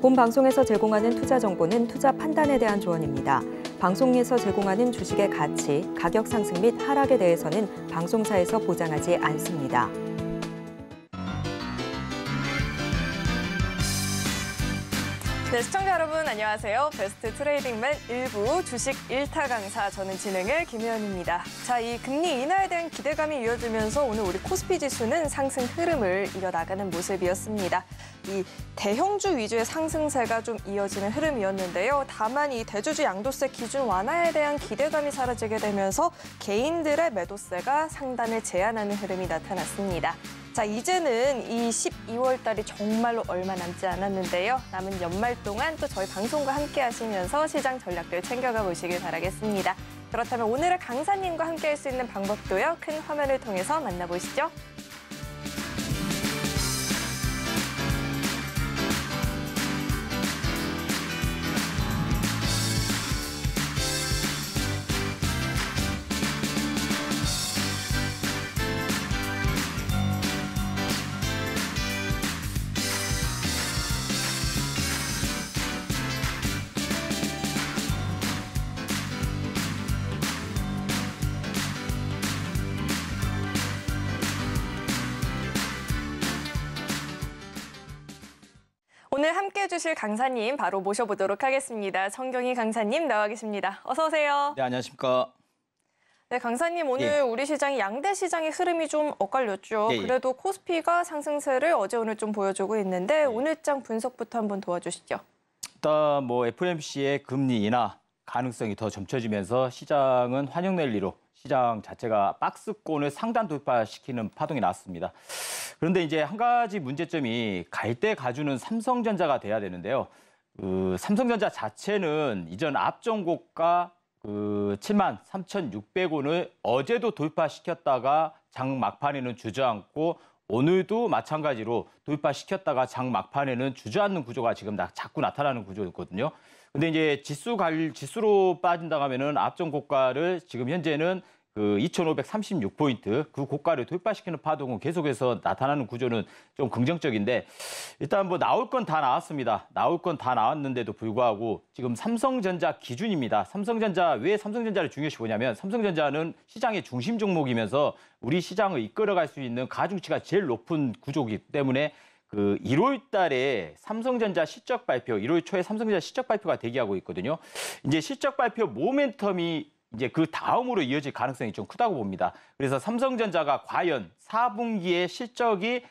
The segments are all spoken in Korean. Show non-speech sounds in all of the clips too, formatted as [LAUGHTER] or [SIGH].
본 방송에서 제공하는 투자 정보는 투자 판단에 대한 조언입니다. 방송에서 제공하는 주식의 가치, 가격 상승 및 하락에 대해서는 방송사에서 보장하지 않습니다. 네, 시청자 여러분 안녕하세요. 베스트 트레이딩맨 일부 주식 일타 강사 저는 진행을 김혜연입니다. 자, 이 금리 인하에 대한 기대감이 이어지면서 오늘 우리 코스피 지수는 상승 흐름을 이어나가는 모습이었습니다. 이 대형주 위주의 상승세가 좀 이어지는 흐름이었는데요. 다만 이 대주주 양도세 기준 완화에 대한 기대감이 사라지게 되면서 개인들의 매도세가 상단을 제한하는 흐름이 나타났습니다. 자, 이제는 이 12월 달이 정말로 얼마 남지 않았는데요. 남은 연말 동안 또 저희 방송과 함께 하시면서 시장 전략들 챙겨가 보시길 바라겠습니다. 그렇다면 오늘의 강사님과 함께 할 수 있는 방법도요. 큰 화면을 통해서 만나보시죠. 오늘 함께해 주실 강사님 바로 모셔보도록 하겠습니다. 성경희 강사님 나와 계십니다. 어서 오세요. 네, 안녕하십니까. 네, 강사님 오늘 예. 우리 시장이 양대 시장의 흐름이 좀 엇갈렸죠. 예, 예. 그래도 코스피가 상승세를 어제 오늘 좀 보여주고 있는데 예. 오늘장 분석부터 한번 도와주시죠. 일단 뭐 FOMC의 금리 인하 가능성이 더 점쳐지면서 시장은 환영 랠리로 시장 자체가 박스권을 상단 돌파시키는 파동이 나왔습니다. 그런데 이제 한 가지 문제점이 갈 때 가주는 삼성전자가 돼야 되는데요. 그 삼성전자 자체는 이전 앞전고가 그 7만 3,600원을 어제도 돌파시켰다가 장 막판에는 주저앉고 오늘도 마찬가지로 돌파시켰다가 장 막판에는 주저앉는 구조가 지금 자꾸 나타나는 구조였거든요. 근데 이제 지수 갈 지수로 빠진다 하면은 앞전 고가를 지금 현재는 그 2,536포인트 그 고가를 돌파시키는 파동은 계속해서 나타나는 구조는 좀 긍정적인데 일단 뭐 나올 건 다 나왔습니다. 나올 건 다 나왔는데도 불구하고 지금 삼성전자 기준입니다. 삼성전자 왜 삼성전자를 중요시 보냐면 삼성전자는 시장의 중심 종목이면서 우리 시장을 이끌어갈 수 있는 가중치가 제일 높은 구조기 때문에 그 1월 달에 삼성전자 실적 발표, 1월 초에 삼성전자 실적 발표가 대기하고 있거든요. 이제 실적 발표 모멘텀이 이제 그 다음으로 이어질 가능성이 좀 크다고 봅니다. 그래서 삼성전자가 과연 4분기의 실적이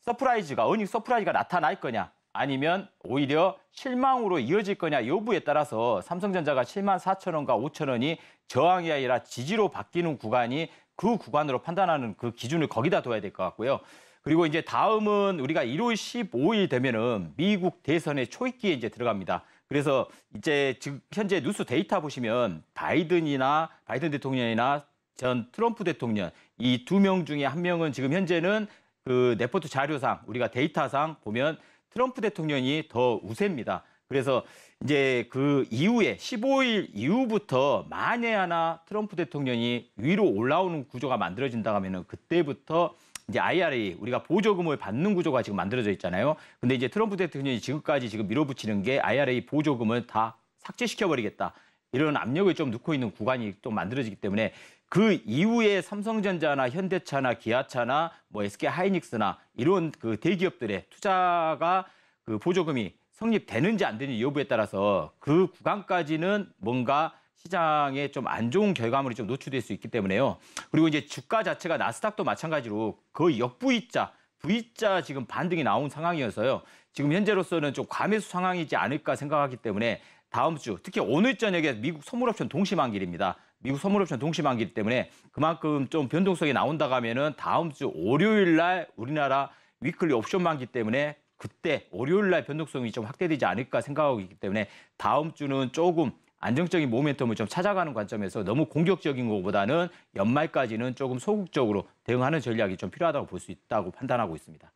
서프라이즈가 어닝 서프라이즈가 나타날 거냐 아니면 오히려 실망으로 이어질 거냐 여부에 따라서 삼성전자가 7만 4천 원과 5천 원이 저항이 아니라 지지로 바뀌는 구간이 그 구간으로 판단하는 그 기준을 거기다 둬야 될 것 같고요. 그리고 이제 다음은 우리가 1월 15일 되면은 미국 대선의 초입기에 이제 들어갑니다. 그래서 이제 지금 현재 뉴스 데이터 보시면 바이든이나 바이든 대통령이나 전 트럼프 대통령 이 두 명 중에 한 명은 지금 현재는 그 네포트 자료상 우리가 데이터상 보면 트럼프 대통령이 더 우세입니다. 그래서 이제 그 이후에 15일 이후부터 만에 하나 트럼프 대통령이 위로 올라오는 구조가 만들어진다 하면은 그때부터 이제 IRA 우리가 보조금을 받는 구조가 지금 만들어져 있잖아요. 근데 이제 트럼프 대통령이 지금까지 지금 밀어붙이는 게 IRA 보조금을 다 삭제시켜 버리겠다. 이런 압력을 좀 넣고 있는 구간이 또 만들어지기 때문에 그 이후에 삼성전자나 현대차나 기아차나 뭐 SK 하이닉스나 이런 그 대기업들의 투자가 그 보조금이 성립되는지 안 되는지 여부에 따라서 그 구간까지는 뭔가 시장에 좀 안 좋은 결과물이 좀 노출될 수 있기 때문에요. 그리고 이제 주가 자체가 나스닥도 마찬가지로 거의 역부이자 V자 지금 반등이 나온 상황이어서요. 지금 현재로서는 좀 과매수 상황이지 않을까 생각하기 때문에 다음 주 특히 오늘 저녁에 미국 선물옵션 동시만기입니다 미국 선물옵션 동시만기 때문에 그만큼 좀 변동성이 나온다고 하면은 다음 주 월요일 날 우리나라 위클리 옵션 만기 때문에 그때 월요일 날 변동성이 좀 확대되지 않을까 생각하고 있기 때문에 다음 주는 조금 안정적인 모멘텀을 좀 찾아가는 관점에서 너무 공격적인 것보다는 연말까지는 조금 소극적으로 대응하는 전략이 좀 필요하다고 볼 수 있다고 판단하고 있습니다.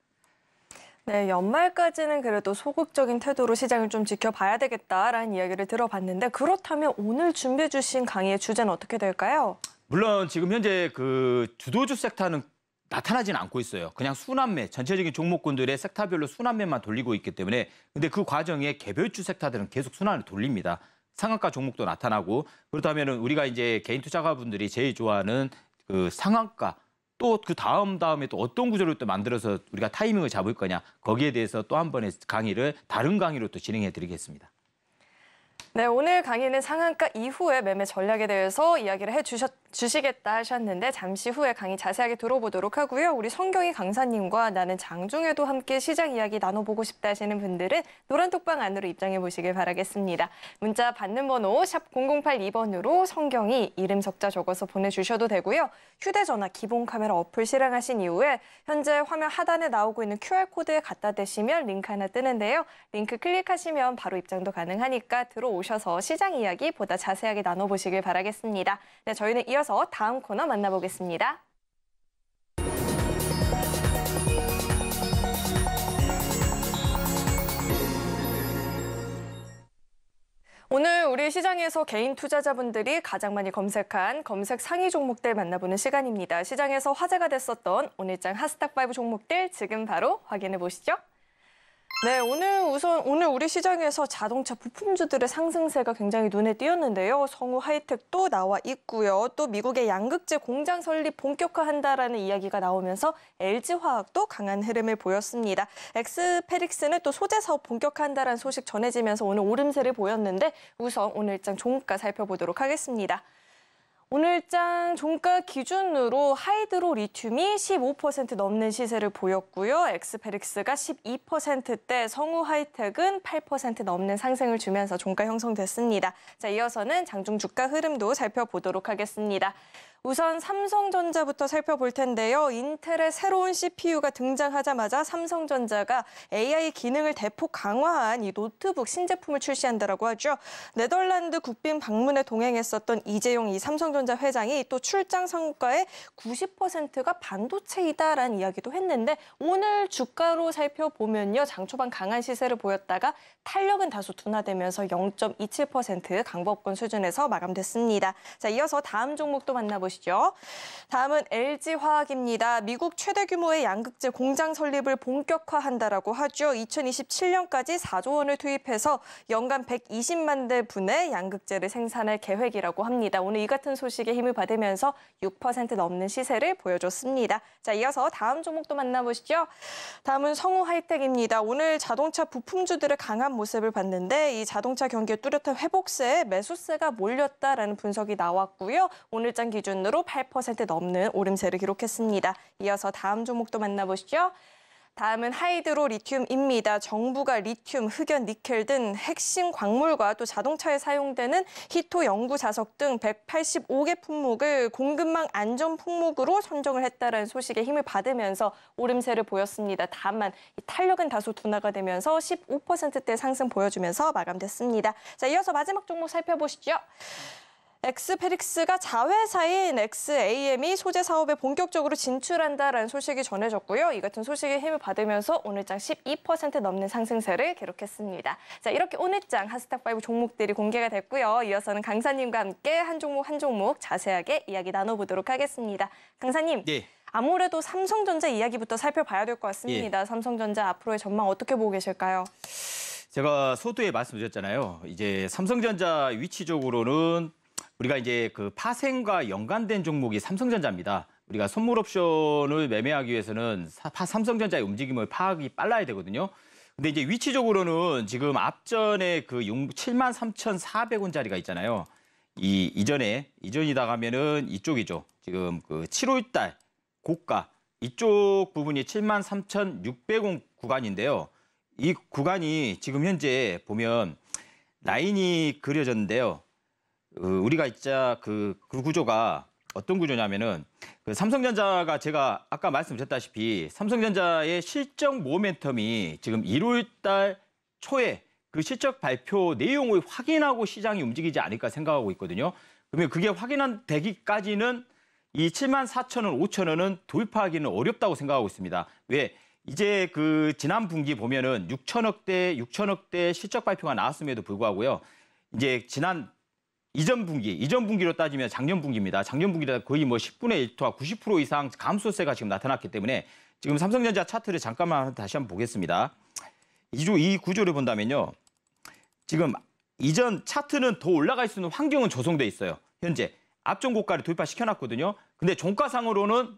네, 연말까지는 그래도 소극적인 태도로 시장을 좀 지켜봐야 되겠다라는 이야기를 들어봤는데 그렇다면 오늘 준비해 주신 강의의 주제는 어떻게 될까요? 물론 지금 현재 그 주도주 섹터는 나타나지는 않고 있어요. 그냥 순환매, 전체적인 종목군들의 섹터별로 순환매만 돌리고 있기 때문에 근데 그 과정에 개별주 섹터들은 계속 순환을 돌립니다. 상한가 종목도 나타나고 그렇다면은 우리가 이제 개인 투자가분들이 제일 좋아하는 그 상한가 또 그 다음 다음에 또 어떤 구조를 또 만들어서 우리가 타이밍을 잡을 거냐 거기에 대해서 또 한 번의 강의를 다른 강의로 또 진행해 드리겠습니다. 네, 오늘 강의는 상한가 이후의 매매 전략에 대해서 이야기를 해주시겠다 하셨는데 잠시 후에 강의 자세하게 들어보도록 하고요. 우리 성경희 강사님과 나는 장중에도 함께 시장 이야기 나눠보고 싶다 하시는 분들은 노란톡방 안으로 입장해 보시길 바라겠습니다. 문자 받는 번호 샵 0082번으로 성경이 이름 적자 적어서 보내주셔도 되고요. 휴대전화 기본 카메라 어플 실행하신 이후에 현재 화면 하단에 나오고 있는 QR코드에 갖다 대시면 링크 하나 뜨는데요. 링크 클릭하시면 바로 입장도 가능하니까 들어오시면 오셔서 시장 이야기 보다 자세하게 나눠보시길 바라겠습니다. 네, 저희는 이어서 다음 코너 만나보겠습니다. 오늘 우리 시장에서 개인 투자자분들이 가장 많이 검색한 검색 상위 종목들 만나보는 시간입니다. 시장에서 화제가 됐었던 오늘장 핫스탁5 종목들 지금 바로 확인해 보시죠. 네, 오늘 우선 오늘 우리 시장에서 자동차 부품주들의 상승세가 굉장히 눈에 띄었는데요. 성우 하이텍도 나와 있고요. 또 미국의 양극재 공장 설립 본격화한다라는 이야기가 나오면서 LG 화학도 강한 흐름을 보였습니다. 엑스페릭스는 또 소재 사업 본격화한다라는 소식 전해지면서 오늘 오름세를 보였는데 우선 오늘 일장 종가 살펴보도록 하겠습니다. 오늘장 종가 기준으로 하이드로 리튬이 15% 넘는 시세를 보였고요. 엑스페릭스가 12%대, 성우 하이텍은 8% 넘는 상승을 주면서 종가 형성됐습니다. 자, 이어서는 장중 주가 흐름도 살펴보도록 하겠습니다. 우선 삼성전자부터 살펴볼 텐데요. 인텔의 새로운 CPU가 등장하자마자 삼성전자가 AI 기능을 대폭 강화한 이 노트북 신제품을 출시한다라고 하죠. 네덜란드 국빈 방문에 동행했었던 이재용 이 삼성전자 회장이 또 출장 성과의 90%가 반도체이다라는 이야기도 했는데 오늘 주가로 살펴보면요. 장 초반 강한 시세를 보였다가 탄력은 다소 둔화되면서 0.27%강보권 수준에서 마감됐습니다. 자, 이어서 다음 종목도 만나보시죠. 보시죠. 다음은 LG화학입니다. 미국 최대 규모의 양극재 공장 설립을 본격화한다라고 하죠. 2027년까지 4조 원을 투입해서 연간 120만 대 분의 양극재를 생산할 계획이라고 합니다. 오늘 이 같은 소식에 힘을 받으면서 6% 넘는 시세를 보여줬습니다. 자, 이어서 다음 종목도 만나보시죠. 다음은 성우 하이텍입니다. 오늘 자동차 부품주들의 강한 모습을 봤는데 이 자동차 경기의 뚜렷한 회복세에 매수세가 몰렸다라는 분석이 나왔고요. 오늘장 기준 기준으로 8% 넘는 오름세를 기록했습니다. 이어서 다음 종목도 만나보시죠. 다음은 하이드로 리튬입니다. 정부가 리튬, 흑연, 니켈 등 핵심 광물과 또 자동차에 사용되는 히토 연구 자석 등 185개 품목을 공급망 안전 품목으로 선정을 했다는 소식에 힘을 받으면서 오름세를 보였습니다. 다만 탄력은 다소 둔화가 되면서 15%대 상승 보여주면서 마감됐습니다. 자, 이어서 마지막 종목 살펴보시죠. 엑스페릭스가 자회사인 엑스AM이 소재 사업에 본격적으로 진출한다라는 소식이 전해졌고요. 이 같은 소식에 힘을 받으면서 오늘장 12% 넘는 상승세를 기록했습니다. 자, 이렇게 오늘장 하스탁5 종목들이 공개가 됐고요. 이어서는 강사님과 함께 한 종목 한 종목 자세하게 이야기 나눠보도록 하겠습니다. 강사님. 예. 아무래도 삼성전자 이야기부터 살펴봐야 될 것 같습니다. 예. 삼성전자 앞으로의 전망 어떻게 보고 계실까요? 제가 소두에 말씀드렸잖아요. 이제 삼성전자 위치적으로는 우리가 이제 그 파생과 연관된 종목이 삼성전자입니다. 우리가 선물 옵션을 매매하기 위해서는 삼성전자의 움직임을 파악이 빨라야 되거든요. 근데 이제 위치적으로는 지금 앞전에 그7 3,400원짜리가 있잖아요. 이 이전에 이전이다 가면은 이쪽이죠. 지금 그 7월 달 고가 이쪽 부분이 7 3,600원 구간인데요. 이 구간이 지금 현재 보면 라인이 그려졌는데요. 어, 우리가 있자 그, 그 구조가 어떤 구조냐면은 그 삼성전자가 제가 아까 말씀드렸다시피 삼성전자의 실적 모멘텀이 지금 1월 달 초에 그 실적 발표 내용을 확인하고 시장이 움직이지 않을까 생각하고 있거든요. 그러면 그게 확인한 되기까지는 이 7만 4천 원, 5천 원은 돌파하기는 어렵다고 생각하고 있습니다. 왜? 이제 그 지난 분기 보면은 6천억대, 6천억대 실적 발표가 나왔음에도 불구하고요. 이제 지난 이전 분기, 이전 분기로 따지면 작년 분기입니다. 작년 분기보다 거의 뭐 10분의 1토와 90% 이상 감소세가 지금 나타났기 때문에 지금 삼성전자 차트를 잠깐만 다시 한번 보겠습니다. 이조이 구조를 본다면요. 지금 이전 차트는 더 올라갈 수 있는 환경은 조성돼 있어요. 현재 앞전 고가를 돌파시켜놨거든요. 근데 종가상으로는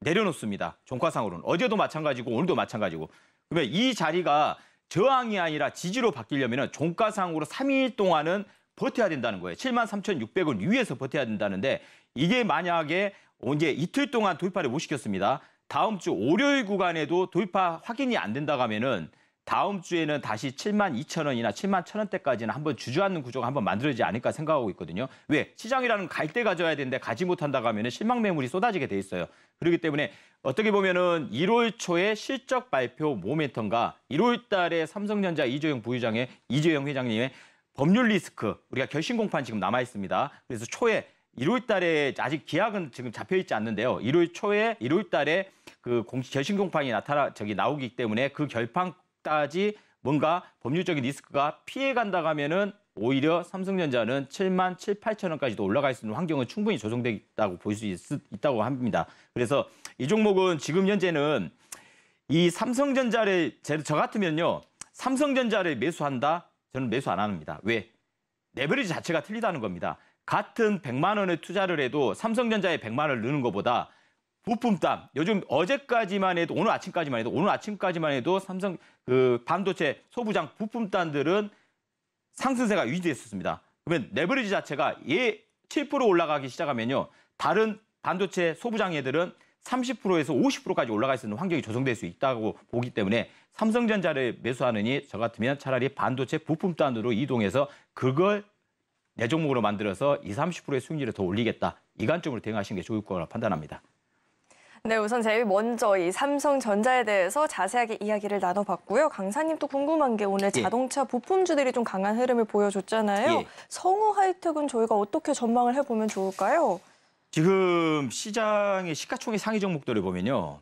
내려놓습니다. 종가상으로는. 어제도 마찬가지고 오늘도 마찬가지고. 그러면 이 자리가 저항이 아니라 지지로 바뀌려면 종가상으로 3일 동안은 버텨야 된다는 거예요. 73,600원 위에서 버텨야 된다는데 이게 만약에 언제 이틀 동안 돌파를 못 시켰습니다. 다음 주 월요일 구간에도 돌파 확인이 안 된다고 하면은 다음 주에는 다시 7만 2천 원이나 7만 천 원대까지는 한번 주저앉는 구조가 한번 만들어지지 않을까 생각하고 있거든요. 왜? 시장이라는 갈때 가져야 되는데 가지 못한다고 하면 실망 매물이 쏟아지게 돼 있어요. 그렇기 때문에 어떻게 보면은 1월 초에 실적 발표 모멘텀과 1월 달에 삼성전자 이재용 부회장의 이재용 회장님의 법률 리스크 우리가 결심 공판 지금 남아 있습니다. 그래서 초에 1월 달에 아직 기약은 지금 잡혀 있지 않는데요. 1월 초에 1월 달에 그 공시 결심 공판이 나타나 저기 나오기 때문에 그 결판까지 뭔가 법률적인 리스크가 피해 간다 가면은 오히려 삼성전자는 7만 7, 8천 원까지도 올라갈 수 있는 환경은 충분히 조성되있다고 볼 수 있다고 합니다. 그래서 이 종목은 지금 현재는 이 삼성전자를 저 같으면요. 삼성전자를 매수한다. 저는 매수 안 합니다. 왜? 레버리지 자체가 틀리다는 겁니다. 같은 100만 원의 투자를 해도 삼성전자에 100만 원을 넣는 것보다 부품땀 요즘 어제까지만 해도 오늘 아침까지만 해도 오늘 아침까지만 해도 삼성 그 반도체 소부장 부품단들은 상승세가 유지됐었습니다. 그러면 레버리지 자체가 얘7% 예, 올라가기 시작하면요. 다른 반도체 소부장 애들은 30%에서 50%까지 올라갈 수 있는 환경이 조성될 수 있다고 보기 때문에 삼성전자를 매수하느니 저 같으면 차라리 반도체 부품 단으로 이동해서 그걸 내 종목으로 만들어서 20, 30%의 수익률을 더 올리겠다. 이 관점으로 대응하시는 게 좋을 거라 고 판단합니다. 네, 우선 제일 먼저 이 삼성전자에 대해서 자세하게 이야기를 나눠봤고요. 강사님 또 궁금한 게 오늘 예. 자동차 부품주들이 좀 강한 흐름을 보여줬잖아요. 예. 성우 하이텍은 저희가 어떻게 전망을 해보면 좋을까요? 지금 시장의 시가총액 상위 종목들을 보면요.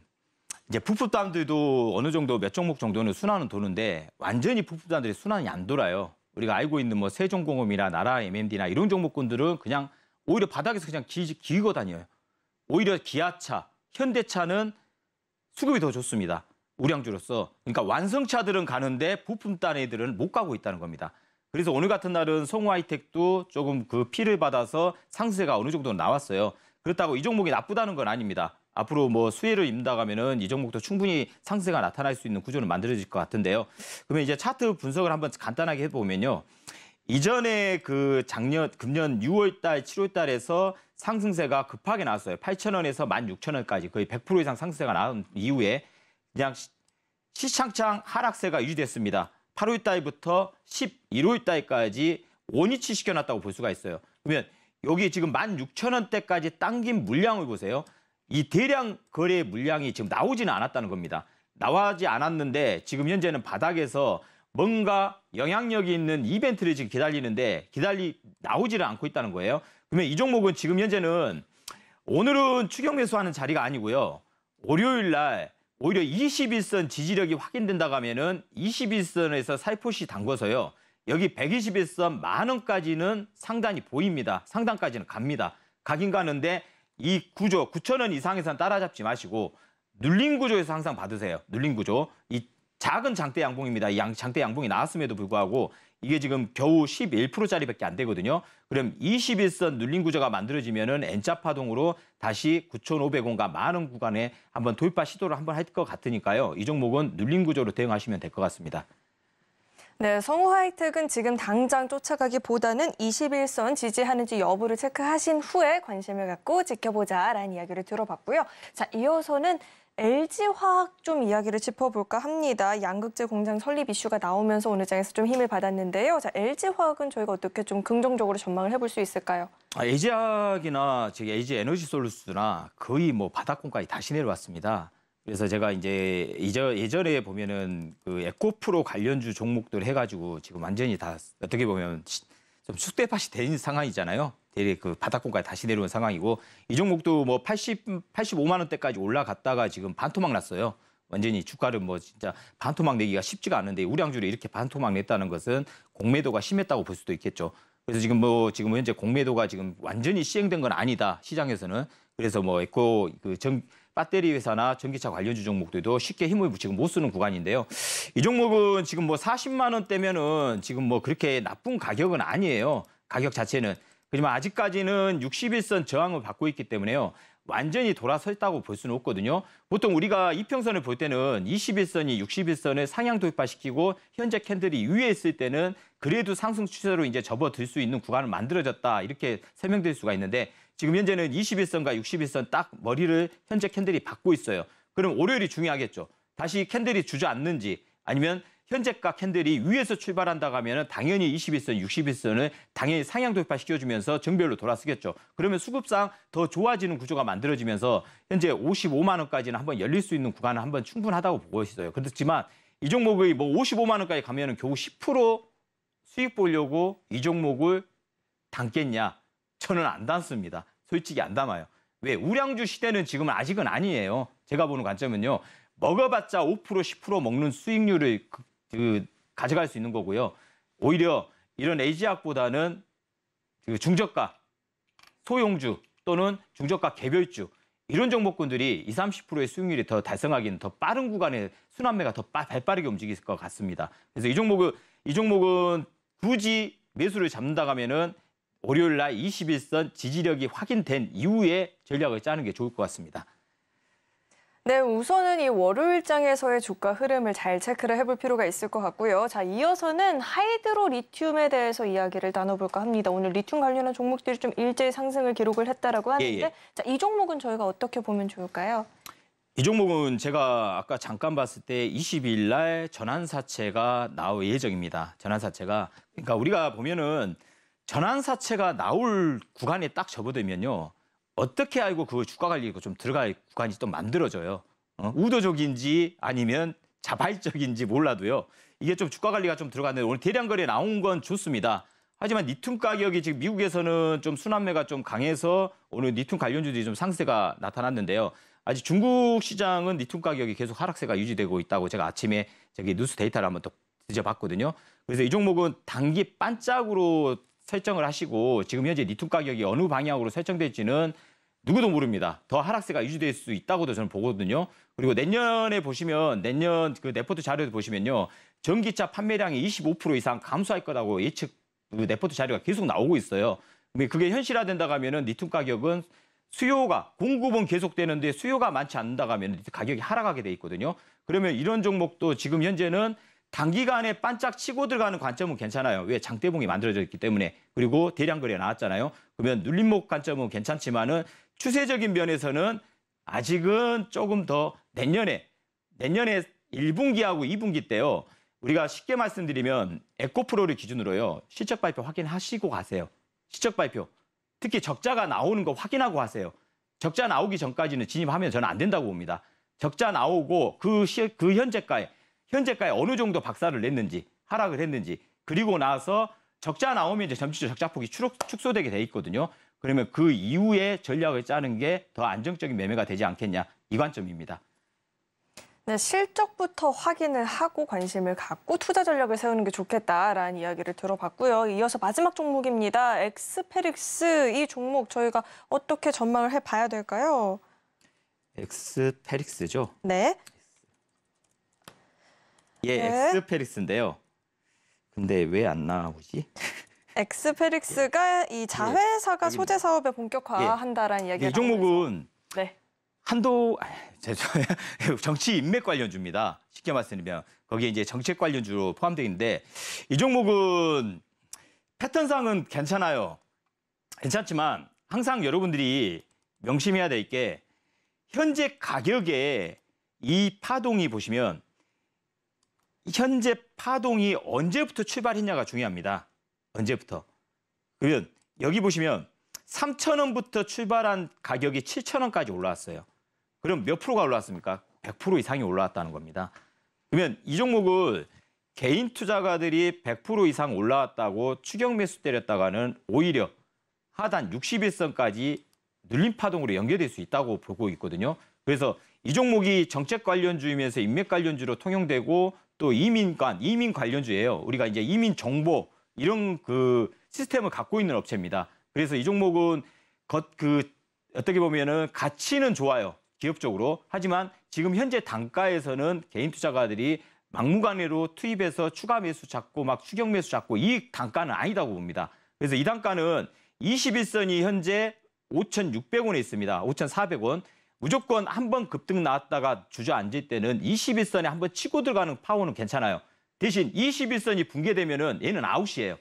이제 부품단들도 어느 정도 몇 종목 정도는 순환은 도는데 완전히 부품단들이 순환이 안 돌아요. 우리가 알고 있는 뭐 세종공업이나 나라 MMD나 이런 종목군들은 그냥 오히려 바닥에서 그냥 기, 기고 다녀요. 오히려 기아차, 현대차는 수급이 더 좋습니다. 우량주로서. 그러니까 완성차들은 가는데 부품단 애들은 못 가고 있다는 겁니다. 그래서 오늘 같은 날은 송화이텍도 조금 그 피를 받아서 상세가 어느 정도 나왔어요. 그렇다고 이 종목이 나쁘다는 건 아닙니다. 앞으로 뭐 수혜를 입는다가면은 이 종목도 충분히 상승세가 나타날 수 있는 구조는 만들어질 것 같은데요. 그러면 이제 차트 분석을 한번 간단하게 해보면요. 이전에 그 작년 금년 6월달, 7월달에서 상승세가 급하게 나왔어요. 8,000원에서 16,000원까지 거의 100% 이상 상승세가 나온 이후에 그냥 시창창 하락세가 유지됐습니다. 8월달부터 11월달까지 원위치 시켜놨다고 볼 수가 있어요. 그러면 여기 지금 16,000원대까지 당긴 물량을 보세요. 이 대량 거래 물량이 지금 나오지는 않았다는 겁니다. 나와지 않았는데 지금 현재는 바닥에서 뭔가 영향력이 있는 이벤트를 지금 기다리는데 기다리 나오지를 않고 있다는 거예요. 그러면 이 종목은 지금 현재는 오늘은 추경 매수하는 자리가 아니고요. 월요일 날 오히려 21선 지지력이 확인된다고 하면은 21선에서 살포시 담궈서요. 여기 121선 만 원까지는 상단이 보입니다. 상단까지는 갑니다. 가긴 가는데 이 구조 9천원 이상에선 따라잡지 마시고 눌린 구조에서 항상 받으세요. 눌린 구조. 이 작은 장대 양봉입니다. 양, 장대 양봉이 나왔음에도 불구하고 이게 지금 겨우 11%짜리밖에 안 되거든요. 그럼 21선 눌린 구조가 만들어지면은 N자 파동으로 다시 9,500원과 만원 구간에 한번 돌파 시도를 한번 할 것 같으니까요. 이 종목은 눌린 구조로 대응하시면 될 것 같습니다. 네, 성우 하이텍은 지금 당장 쫓아가기보다는 21선 지지하는지 여부를 체크하신 후에 관심을 갖고 지켜보자라는 이야기를 들어봤고요. 자, 이어서는 LG화학 좀 이야기를 짚어볼까 합니다. 양극재 공장 설립 이슈가 나오면서 오늘 장에서 좀 힘을 받았는데요. 자, LG화학은 저희가 어떻게 좀 긍정적으로 전망을 해볼 수 있을까요? 아, LG화학이나 즉 LG에너지솔루스나 거의 뭐 바닥권까지 다시 내려왔습니다. 그래서 제가 이제 예전, 에 보면은 그 에코프로 관련주 종목들 해가지고 지금 완전히 다 어떻게 보면 좀 숙대밭이 된 상황이잖아요. 대리 그 바닥권까지 다시 내려온 상황이고 이 종목도 뭐 80, 85만 원대까지 올라갔다가 지금 반토막 났어요. 완전히 주가를 뭐 진짜 반토막 내기가 쉽지가 않은데 우량주를 이렇게 반토막 냈다는 것은 공매도가 심했다고 볼 수도 있겠죠. 그래서 지금 뭐 지금 현재 공매도가 지금 완전히 시행된 건 아니다 시장에서는 그래서 뭐 에코 그정 배터리 회사나 전기차 관련주 종목들도 쉽게 힘을 붙이고 못 쓰는 구간인데요. 이 종목은 지금 뭐 40만 원대면은 지금 뭐 그렇게 나쁜 가격은 아니에요. 가격 자체는. 하지만 아직까지는 61선 저항을 받고 있기 때문에요. 완전히 돌아섰다고 볼 수는 없거든요. 보통 우리가 이평선을 볼 때는 21선이 61선을 상향 돌파시키고 현재 캔들이 위에 있을 때는 그래도 상승 추세로 이제 접어들 수 있는 구간을 만들어졌다 이렇게 설명될 수가 있는데 지금 현재는 21선과 61선 딱 머리를 현재 캔들이 받고 있어요. 그럼 월요일이 중요하겠죠. 다시 캔들이 주저앉는지 아니면 현재가 캔들이 위에서 출발한다고 하면 당연히 21선, 61선을 당연히 상향 돌파시켜주면서 정별로 돌아서겠죠. 그러면 수급상 더 좋아지는 구조가 만들어지면서 현재 55만 원까지는 한번 열릴 수 있는 구간은 한번 충분하다고 보고 있어요. 그렇지만 이 종목의 뭐 55만 원까지 가면 은 겨우 10% 수익 보려고 이 종목을 담겠냐? 저는 안 담습니다. 솔직히 안 담아요. 왜? 우량주 시대는 지금은 아직은 아니에요. 제가 보는 관점은요. 먹어봤자 5% 10% 먹는 수익률을 그, 그, 가져갈 수 있는 거고요. 오히려 이런 에이지약보다는그 중저가 소용주 또는 중저가 개별주 이런 종목군들이 20, 30%의 수익률이 더 달성하기는 더 빠른 구간에 순환매가 더 발빠르게 움직일 것 같습니다. 그래서 이 종목은 이 종목은 굳이 매수를 잡는다 하면은 월요일 날 21선 지지력이 확인된 이후에 전략을 짜는 게 좋을 것 같습니다. 네, 우선은 이 월요일장에서의 주가 흐름을 잘 체크를 해볼 필요가 있을 것 같고요. 자, 이어서는 하이드로 리튬에 대해서 이야기를 나눠볼까 합니다. 오늘 리튬 관련한 종목들이 좀 일제히 상승을 기록을 했다라고 하는데, 예, 예. 자, 이 종목은 저희가 어떻게 보면 좋을까요? 이 종목은 제가 아까 잠깐 봤을 때 22일 날 전환사채가 나올 예정입니다. 전환사채가. 그러니까 우리가 보면은 전환사채가 나올 구간에 딱 접어들면요. 어떻게 알고 그 주가 관리가 좀 들어갈 구간이 또 만들어져요. 어? 우도적인지 아니면 자발적인지 몰라도요. 이게 좀 주가 관리가 좀 들어갔는데 오늘 대량 거래 나온 건 좋습니다. 하지만 니툼 가격이 지금 미국에서는 좀 순환매가 좀 강해서 오늘 니툼 관련주들이 좀 상세가 나타났는데요. 아직 중국 시장은 니툼 가격이 계속 하락세가 유지되고 있다고 제가 아침에 저기 뉴스 데이터를 한번 또드져봤거든요 그래서 이 종목은 단기 반짝으로 설정을 하시고 지금 현재 리튬 가격이 어느 방향으로 설정될지는 누구도 모릅니다. 더 하락세가 유지될 수 있다고도 저는 보거든요. 그리고 내년에 보시면 내년 그 네포트 자료를 보시면요. 전기차 판매량이 25% 이상 감소할 거라고 예측 그 네포트 자료가 계속 나오고 있어요. 그게 현실화된다고 하면은 리튬 가격은 수요가 공급은 계속되는데 수요가 많지 않는다고 하면 가격이 하락하게 돼 있거든요. 그러면 이런 종목도 지금 현재는 단기간에 반짝 치고 들어가는 관점은 괜찮아요. 왜 장대봉이 만들어져 있기 때문에 그리고 대량 거래 나왔잖아요. 그러면 눌림목 관점은 괜찮지만은 추세적인 면에서는 아직은 조금 더 내년에 내년에 1분기하고 2분기 때요. 우리가 쉽게 말씀드리면 에코프로를 기준으로요. 실적 발표 확인하시고 가세요. 실적 발표. 특히 적자가 나오는 거 확인하고 가세요 적자 나오기 전까지는 진입하면 저는 안 된다고 봅니다. 적자 나오고 그, 시, 그 현재가에 현재까지 어느 정도 박살을 냈는지 하락을 했는지 그리고 나서 적자 나오면 이제 점진적 적자폭이 축소되게 돼 있거든요. 그러면 그 이후에 전략을 짜는 게 더 안정적인 매매가 되지 않겠냐 이 관점입니다. 네, 실적부터 확인을 하고 관심을 갖고 투자 전략을 세우는 게 좋겠다라는 이야기를 들어봤고요. 이어서 마지막 종목입니다. 엑스페릭스 이 종목 저희가 어떻게 전망을 해봐야 될까요? 엑스페릭스죠? 네. 예, 네. 엑스페릭스인데요. 근데 왜 안 나오지? [LAUGHS] 엑스페릭스가 이 자회사가 예. 소재 사업에 본격화한다라는 예. 이야기가 이 종목은 네. 한도 죄송해요. [LAUGHS] 정치 인맥 관련주입니다. 쉽게 말씀드리면 거기에 이제 정책 관련주로 포함되어 있는데 이 종목은 패턴상은 괜찮아요. 괜찮지만 항상 여러분들이 명심해야 될 게 현재 가격에 이 파동이 보시면 현재 파동이 언제부터 출발했냐가 중요합니다. 언제부터. 그러면 여기 보시면 3천원부터 출발한 가격이 7천원까지 올라왔어요. 그럼 몇 프로가 올라왔습니까? 100% 이상이 올라왔다는 겁니다. 그러면 이 종목을 개인 투자가들이 100% 이상 올라왔다고 추격 매수 때렸다가는 오히려 하단 61선까지 눌림 파동으로 연결될 수 있다고 보고 있거든요. 그래서 이 종목이 정책 관련주이면서 인맥 관련주로 통용되고 또 이민관, 이민 관련주예요. 우리가 이제 이민 정보 이런 그 시스템을 갖고 있는 업체입니다. 그래서 이 종목은 겉 그 어떻게 보면은 가치는 좋아요. 기업적으로. 하지만 지금 현재 단가에서는 개인 투자가들이 막무가내로 투입해서 추가 매수 잡고 막 추격 매수 잡고 이 단가는 아니다고 봅니다. 그래서 이 단가는 21선이 현재 5,600원에 있습니다. 5,400원. 무조건 한 번 급등 나왔다가 주저앉을 때는 21선에 한 번 치고 들어가는 파워는 괜찮아요. 대신 21선이 붕괴되면은 얘는 아웃이에요.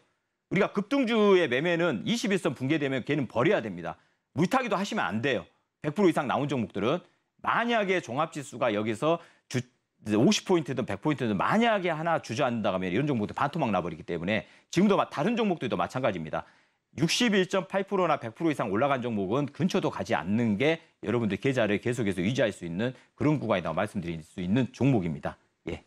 우리가 급등주의 매매는 21선 붕괴되면 걔는 버려야 됩니다. 물타기도 하시면 안 돼요. 100% 이상 나온 종목들은 만약에 종합지수가 여기서 주 50포인트든 100포인트든 만약에 하나 주저앉는다 하면 이런 종목들 반토막 나버리기 때문에 지금도 다른 종목들도 마찬가지입니다. 61.8%나 100% 이상 올라간 종목은 근처도 가지 않는 게 여러분들 계좌를 계속해서 유지할 수 있는 그런 구간이다 말씀드릴 수 있는 종목입니다. 예.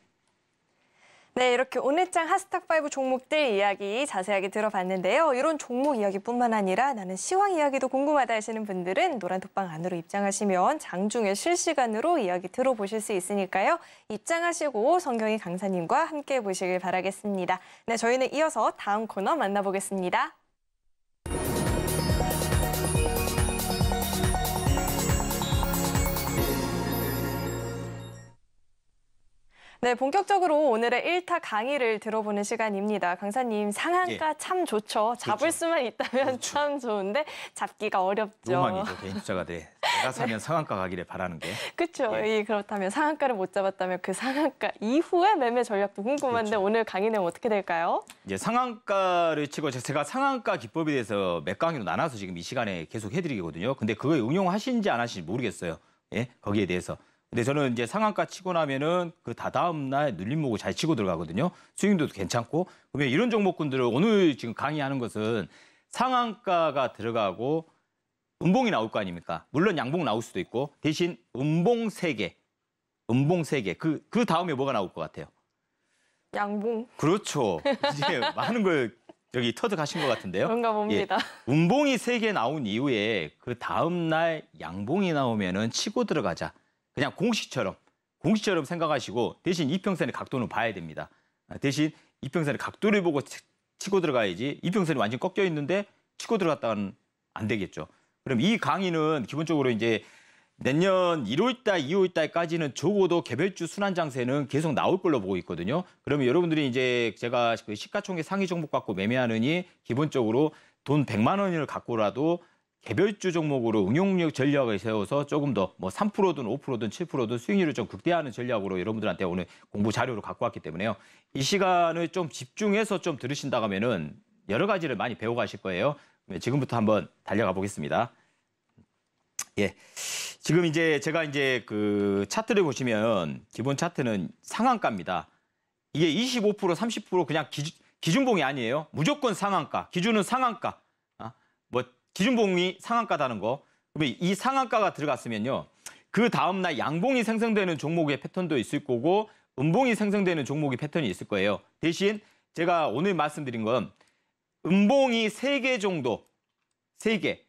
네, 이렇게 오늘장 하스탁5 종목들 이야기 자세하게 들어봤는데요. 이런 종목 이야기뿐만 아니라 나는 시황 이야기도 궁금하다 하시는 분들은 노란 톡방 안으로 입장하시면 장중에 실시간으로 이야기 들어보실 수 있으니까요. 입장하시고 성경희 강사님과 함께 보시길 바라겠습니다. 네, 저희는 이어서 다음 코너 만나보겠습니다. 네, 본격적으로 오늘의 1타 강의를 들어보는 시간입니다. 강사님, 상한가 예. 참 좋죠. 잡을 그렇죠. 수만 있다면 그렇죠. 참 좋은데 잡기가 어렵죠. 로망이죠, 개인 투자가 돼. 네. 내가 사면 네. 상한가 가기를 바라는 게. 그렇죠. 예. 예. 그렇다면 상한가를 못 잡았다면 그 상한가 이후의 매매 전략도 궁금한데 그렇죠. 오늘 강의 내용 어떻게 될까요? 이제 상한가를 치고 제가 상한가 기법에 대해서 몇 강의로 나눠서 지금 이 시간에 계속 해드리거든요. 근데 그걸 응용하신지 안 하신지 모르겠어요. 예, 거기에 대해서 근데 저는 이제 상한가 치고 나면은 그 다다음 날 눌림목을 잘 치고 들어가거든요. 스윙도 괜찮고. 그러면 이런 종목군들을 오늘 지금 강의하는 것은 상한가가 들어가고 음봉이 나올 거 아닙니까? 물론 양봉 나올 수도 있고 대신 음봉 세개 음봉 세개 그, 그 다음에 뭐가 나올 것 같아요? 양봉. 그렇죠. [LAUGHS] 이제 많은 걸 여기 터득하신 것 같은데요. 그가 봅니다. 예. 음봉이 세 개 나온 이후에 그 다음 날 양봉이 나오면은 치고 들어가자. 그냥 공식처럼 공식처럼 생각하시고 대신 이평선의 각도는 봐야 됩니다. 아, 대신 이평선의 각도를 보고 치고 들어가야지 이평선이 완전 꺾여 있는데 치고 들어갔다가는 안 되겠죠. 그럼 이 강의는 기본적으로 이제 내년 1월달, 2월달까지는 적어도 개별주 순환장세는 계속 나올 걸로 보고 있거든요. 그러면 여러분들이 이제 제가 그 시가총액 상위 종목 갖고 매매하느니 기본적으로 돈 100만 원을 갖고라도 개별주 종목으로 응용력 전략을 세워서 조금 더 뭐 3%든 5%든 7%든 수익률을 좀 극대화하는 전략으로 여러분들한테 오늘 공부 자료를 갖고 왔기 때문에요. 이 시간을 좀 집중해서 좀 들으신다고 하면은 여러 가지를 많이 배워가실 거예요. 네, 지금부터 한번 달려가 보겠습니다. 예. 지금 이제 제가 이제 그 차트를 보시면 기본 차트는 상한가입니다. 이게 25% 30% 그냥 기, 기준봉이 아니에요. 무조건 상한가. 기준은 상한가. 기준봉이 상한가다는 거. 이 상한가가 들어갔으면요. 그 다음 날 양봉이 생성되는 종목의 패턴도 있을 거고 음봉이 생성되는 종목의 패턴이 있을 거예요. 대신 제가 오늘 말씀드린 건 음봉이 세 개 정도, 세개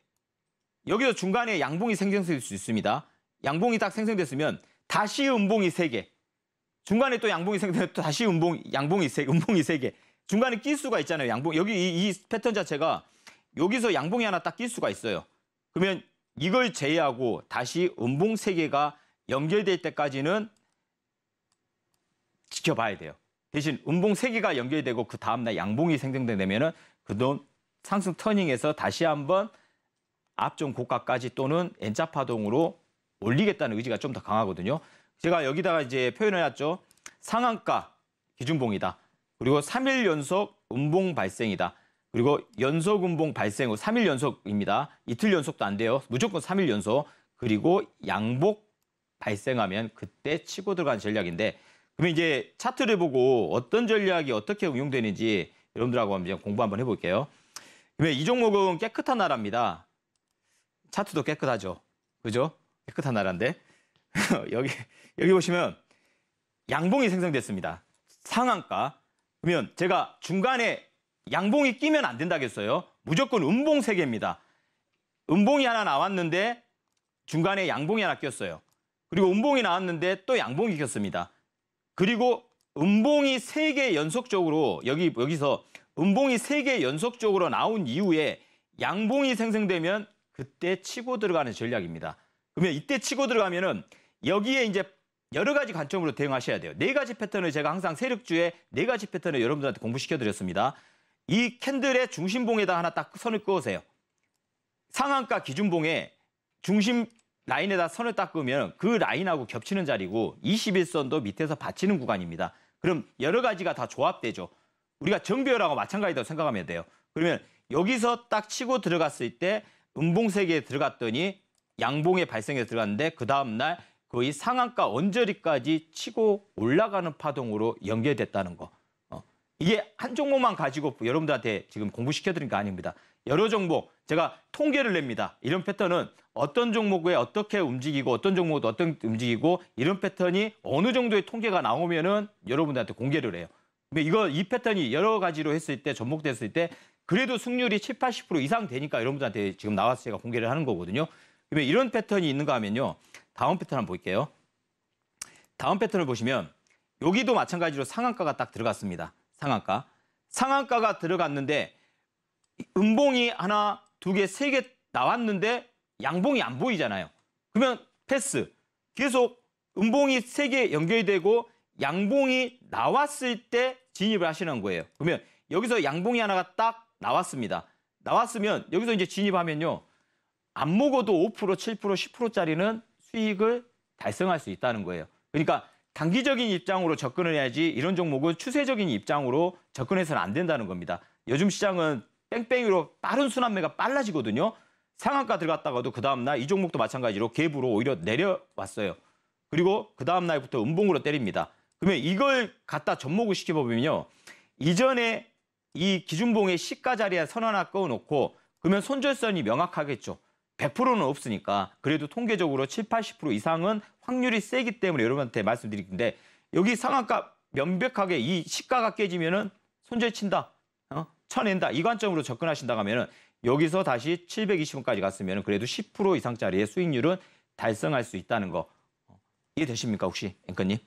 여기서 중간에 양봉이 생성될 수 있습니다. 양봉이 딱 생성됐으면 다시 음봉이 세개 중간에 또 양봉이 생성되면 또 다시 음봉, 양봉이 세 음봉이 세개 중간에 낄 수가 있잖아요. 양봉. 여기 이, 이 패턴 자체가 여기서 양봉이 하나 딱 낄 수가 있어요. 그러면 이걸 제외하고 다시 음봉 세 개가 연결될 때까지는 지켜봐야 돼요. 대신 음봉 세 개가 연결되고 그 다음날 양봉이 생성되면 그돈 상승 터닝에서 다시 한번 앞전 고가까지 또는 N자 파동으로 올리겠다는 의지가 좀 더 강하거든요. 제가 여기다가 이제 표현을놨죠 상한가 기준봉이다. 그리고 3일 연속 음봉 발생이다. 그리고 연속 음봉 발생 후 3일 연속입니다. 이틀 연속도 안 돼요. 무조건 3일 연속. 그리고 양복 발생하면 그때 치고 들어간 전략인데 그러면 이제 차트를 보고 어떤 전략이 어떻게 응용되는지 여러분들하고 한번 공부 한번 해볼게요. 그러면 이 종목은 깨끗한 나라입니다. 차트도 깨끗하죠. 그죠? 깨끗한 나라인데 [LAUGHS] 여기 여기 보시면 양봉이 생성됐습니다. 상한가. 그러면 제가 중간에 양봉이 끼면 안 된다겠어요. 무조건 음봉 세 개입니다. 음봉이 하나 나왔는데 중간에 양봉이 하나 꼈어요. 그리고 음봉이 나왔는데 또 양봉이 꼈습니다. 그리고 음봉이 세 개 연속적으로 여기 여기서 음봉이 세 개 연속적으로 나온 이후에 양봉이 생성되면 그때 치고 들어가는 전략입니다. 그러면 이때 치고 들어가면은 여기에 이제 여러 가지 관점으로 대응하셔야 돼요. 네 가지 패턴을 제가 항상 세력주의 네 가지 패턴을 여러분들한테 공부시켜 드렸습니다. 이 캔들의 중심봉에다 하나 딱 선을 끄으세요 상한가 기준봉에 중심 라인에다 선을 딱끄면그 라인하고 겹치는 자리고 21선도 밑에서 받치는 구간입니다. 그럼 여러 가지가 다 조합되죠. 우리가 정비열하고 마찬가지다고 생각하면 돼요. 그러면 여기서 딱 치고 들어갔을 때 음봉세계에 들어갔더니 양봉에 발생해서 들어갔는데 그 다음날 거의 상한가 언저리까지 치고 올라가는 파동으로 연결됐다는 거. 이게 한 종목만 가지고 여러분들한테 지금 공부시켜드린 거 아닙니다. 여러 종목 제가 통계를 냅니다. 이런 패턴은 어떤 종목에 어떻게 움직이고 어떤 종목도 어떤 움직이고 이런 패턴이 어느 정도의 통계가 나오면은 여러분들한테 공개를 해요. 근데 이거 이 패턴이 여러 가지로 했을 때 접목됐을 때 그래도 승률이 7, 80% 이상 되니까 여러분들한테 지금 나왔서 제가 공개를 하는 거거든요. 그러 면 이런 패턴이 있는가 하면요. 다음 패턴 한번 볼게요. 다음 패턴을 보시면 여기도 마찬가지로 상한가가 딱 들어갔습니다. 상한가. 상한가가 들어갔는데 음봉이 하나, 두 개, 세 개 나왔는데 양봉이 안 보이잖아요. 그러면 패스. 계속 음봉이 세 개 연결되고 양봉이 나왔을 때 진입을 하시는 거예요. 그러면 여기서 양봉이 하나가 딱 나왔습니다. 나왔으면 여기서 이제 진입하면요. 안 먹어도 5%, 7%, 10%짜리는 수익을 달성할 수 있다는 거예요. 그러니까 단기적인 입장으로 접근을 해야지 이런 종목은 추세적인 입장으로 접근해서는 안 된다는 겁니다. 요즘 시장은 뺑뺑이로 빠른 순환매가 빨라지거든요. 상한가 들어갔다가도 그 다음날 이 종목도 마찬가지로 갭으로 오히려 내려왔어요. 그리고 그 다음날부터 음봉으로 때립니다. 그러면 이걸 갖다 접목을 시켜보면요. 이전에 이 기준봉의 시가 자리에 선하나 꺼놓고 그러면 손절선이 명확하겠죠. 100%는 없으니까 그래도 통계적으로 7, 80% 이상은 확률이 세기 때문에 여러분한테 말씀드리는데 여기 상한가 명백하게 이 시가가 깨지면은 손절친다, 어? 쳐낸다 이 관점으로 접근하신다 하면은 여기서 다시 720원까지 갔으면 은 그래도 10% 이상짜리의 수익률은 달성할 수 있다는 거 이해되십니까 혹시 앵커님?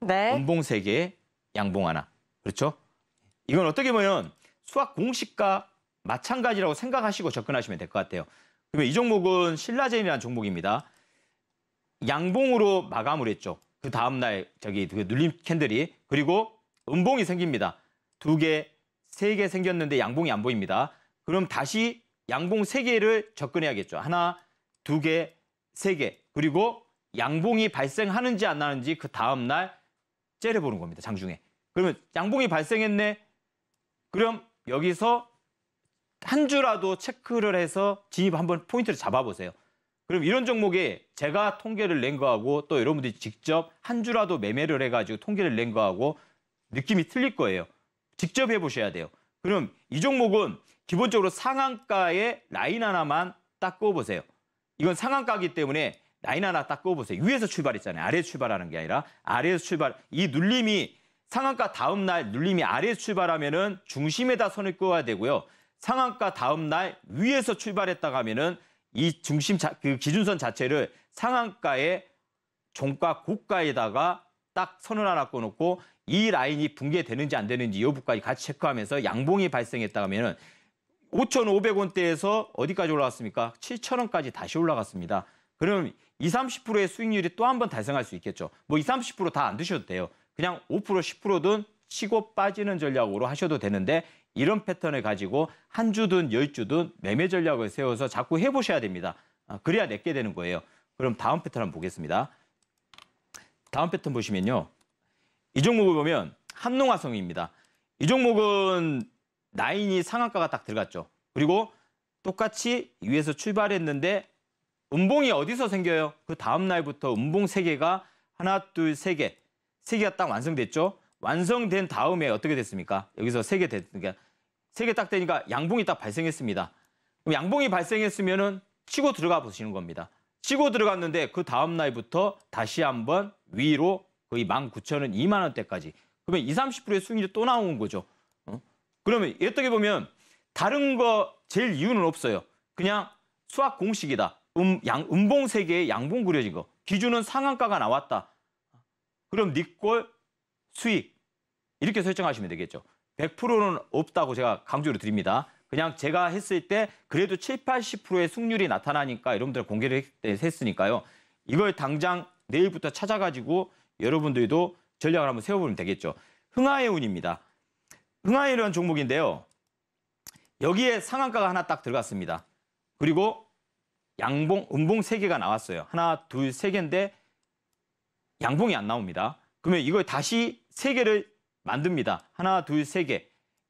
네. 음봉 세 개, 양봉 하나. 그렇죠? 이건 어떻게 보면 수학 공식과 마찬가지라고 생각하시고 접근하시면 될 것 같아요. 그러면 이 종목은 신라젠이라는 종목입니다. 양봉으로 마감을 했죠. 그 다음 날 저기 그 눌림 캔들이 그리고 음봉이 생깁니다. 두 개, 세 개 생겼는데 양봉이 안 보입니다. 그럼 다시 양봉 세 개를 접근해야겠죠. 하나, 두 개, 세 개. 그리고 양봉이 발생하는지 안 하는지 그 다음 날 째려보는 겁니다. 장중에. 그러면 양봉이 발생했네. 그럼 여기서 한 주라도 체크를 해서 진입 한번 포인트를 잡아보세요. 그럼 이런 종목에 제가 통계를 낸 거하고 또 여러분들이 직접 한 주라도 매매를 해가지고 통계를 낸 거하고 느낌이 틀릴 거예요. 직접 해보셔야 돼요. 그럼 이 종목은 기본적으로 상한가에 라인 하나만 딱꼽보세요 이건 상한가기 때문에 라인 하나 딱꼽보세요 위에서 출발했잖아요. 아래에서 출발하는 게 아니라 아래에서 출발. 이 눌림이 상한가 다음 날 눌림이 아래에서 출발하면은 중심에다 선을 꺼야 되고요. 상한가 다음 날 위에서 출발했다가 하면은 이 중심 자, 그 기준선 자체를 상한가의 종가 고가에다가 딱 선을 하나 꺼놓고이 라인이 붕괴되는지 안 되는지 여부까지 같이 체크하면서 양봉이 발생했다 하면은 5,500원대에서 어디까지 올라갔습니까? 7,000원까지 다시 올라갔습니다. 그럼 20, 30%의 수익률이 또 한 번 달성할 수 있겠죠. 뭐 20, 30%다 안 드셔도 돼요. 그냥 5%, 10%든 치고 빠지는 전략으로 하셔도 되는데 이런 패턴을 가지고 한 주든 열 주든 매매 전략을 세워서 자꾸 해보셔야 됩니다. 아, 그래야 내게 되는 거예요. 그럼 다음 패턴 한번 보겠습니다. 다음 패턴 보시면요. 이 종목을 보면 한농화성입니다. 이 종목은 나인이 상한가가 딱 들어갔죠. 그리고 똑같이 위에서 출발했는데 음봉이 어디서 생겨요? 그 다음 날부터 음봉 세개가 하나, 둘, 세 개. 개세 개가 딱 완성됐죠. 완성된 다음에 어떻게 됐습니까? 여기서 세 개 됐, 그러니까 세 개 딱 되니까 양봉이 딱 발생했습니다. 그럼 양봉이 발생했으면은 치고 들어가 보시는 겁니다. 치고 들어갔는데 그 다음 날부터 다시 한번 위로 거의 19,000원, 2만 원대까지. 그러면 2, 30%의 수익률이 또 나온 거죠. 어? 그러면 어떻게 보면 다른 거 제일 이유는 없어요. 그냥 수학 공식이다. 음, 양, 음봉 세개의 양봉 그려진 거. 기준은 상한가가 나왔다. 그럼 니꼴 수익. 이렇게 설정하시면 되겠죠. 100%는 없다고 제가 강조를 드립니다. 그냥 제가 했을 때 그래도 7, 80%의 승률이 나타나니까 여러분들 공개를 네, 했으니까요. 이걸 당장 내일부터 찾아가지고 여러분들도 전략을 한번 세워보면 되겠죠. 흥하의 운입니다. 흥하의라는 종목인데요. 여기에 상한가가 하나 딱 들어갔습니다. 그리고 양봉, 음봉 3개가 나왔어요. 하나, 둘, 세개인데 양봉이 안 나옵니다. 그러면 이걸 다시 세개를 만듭니다. 하나, 둘, 세 개.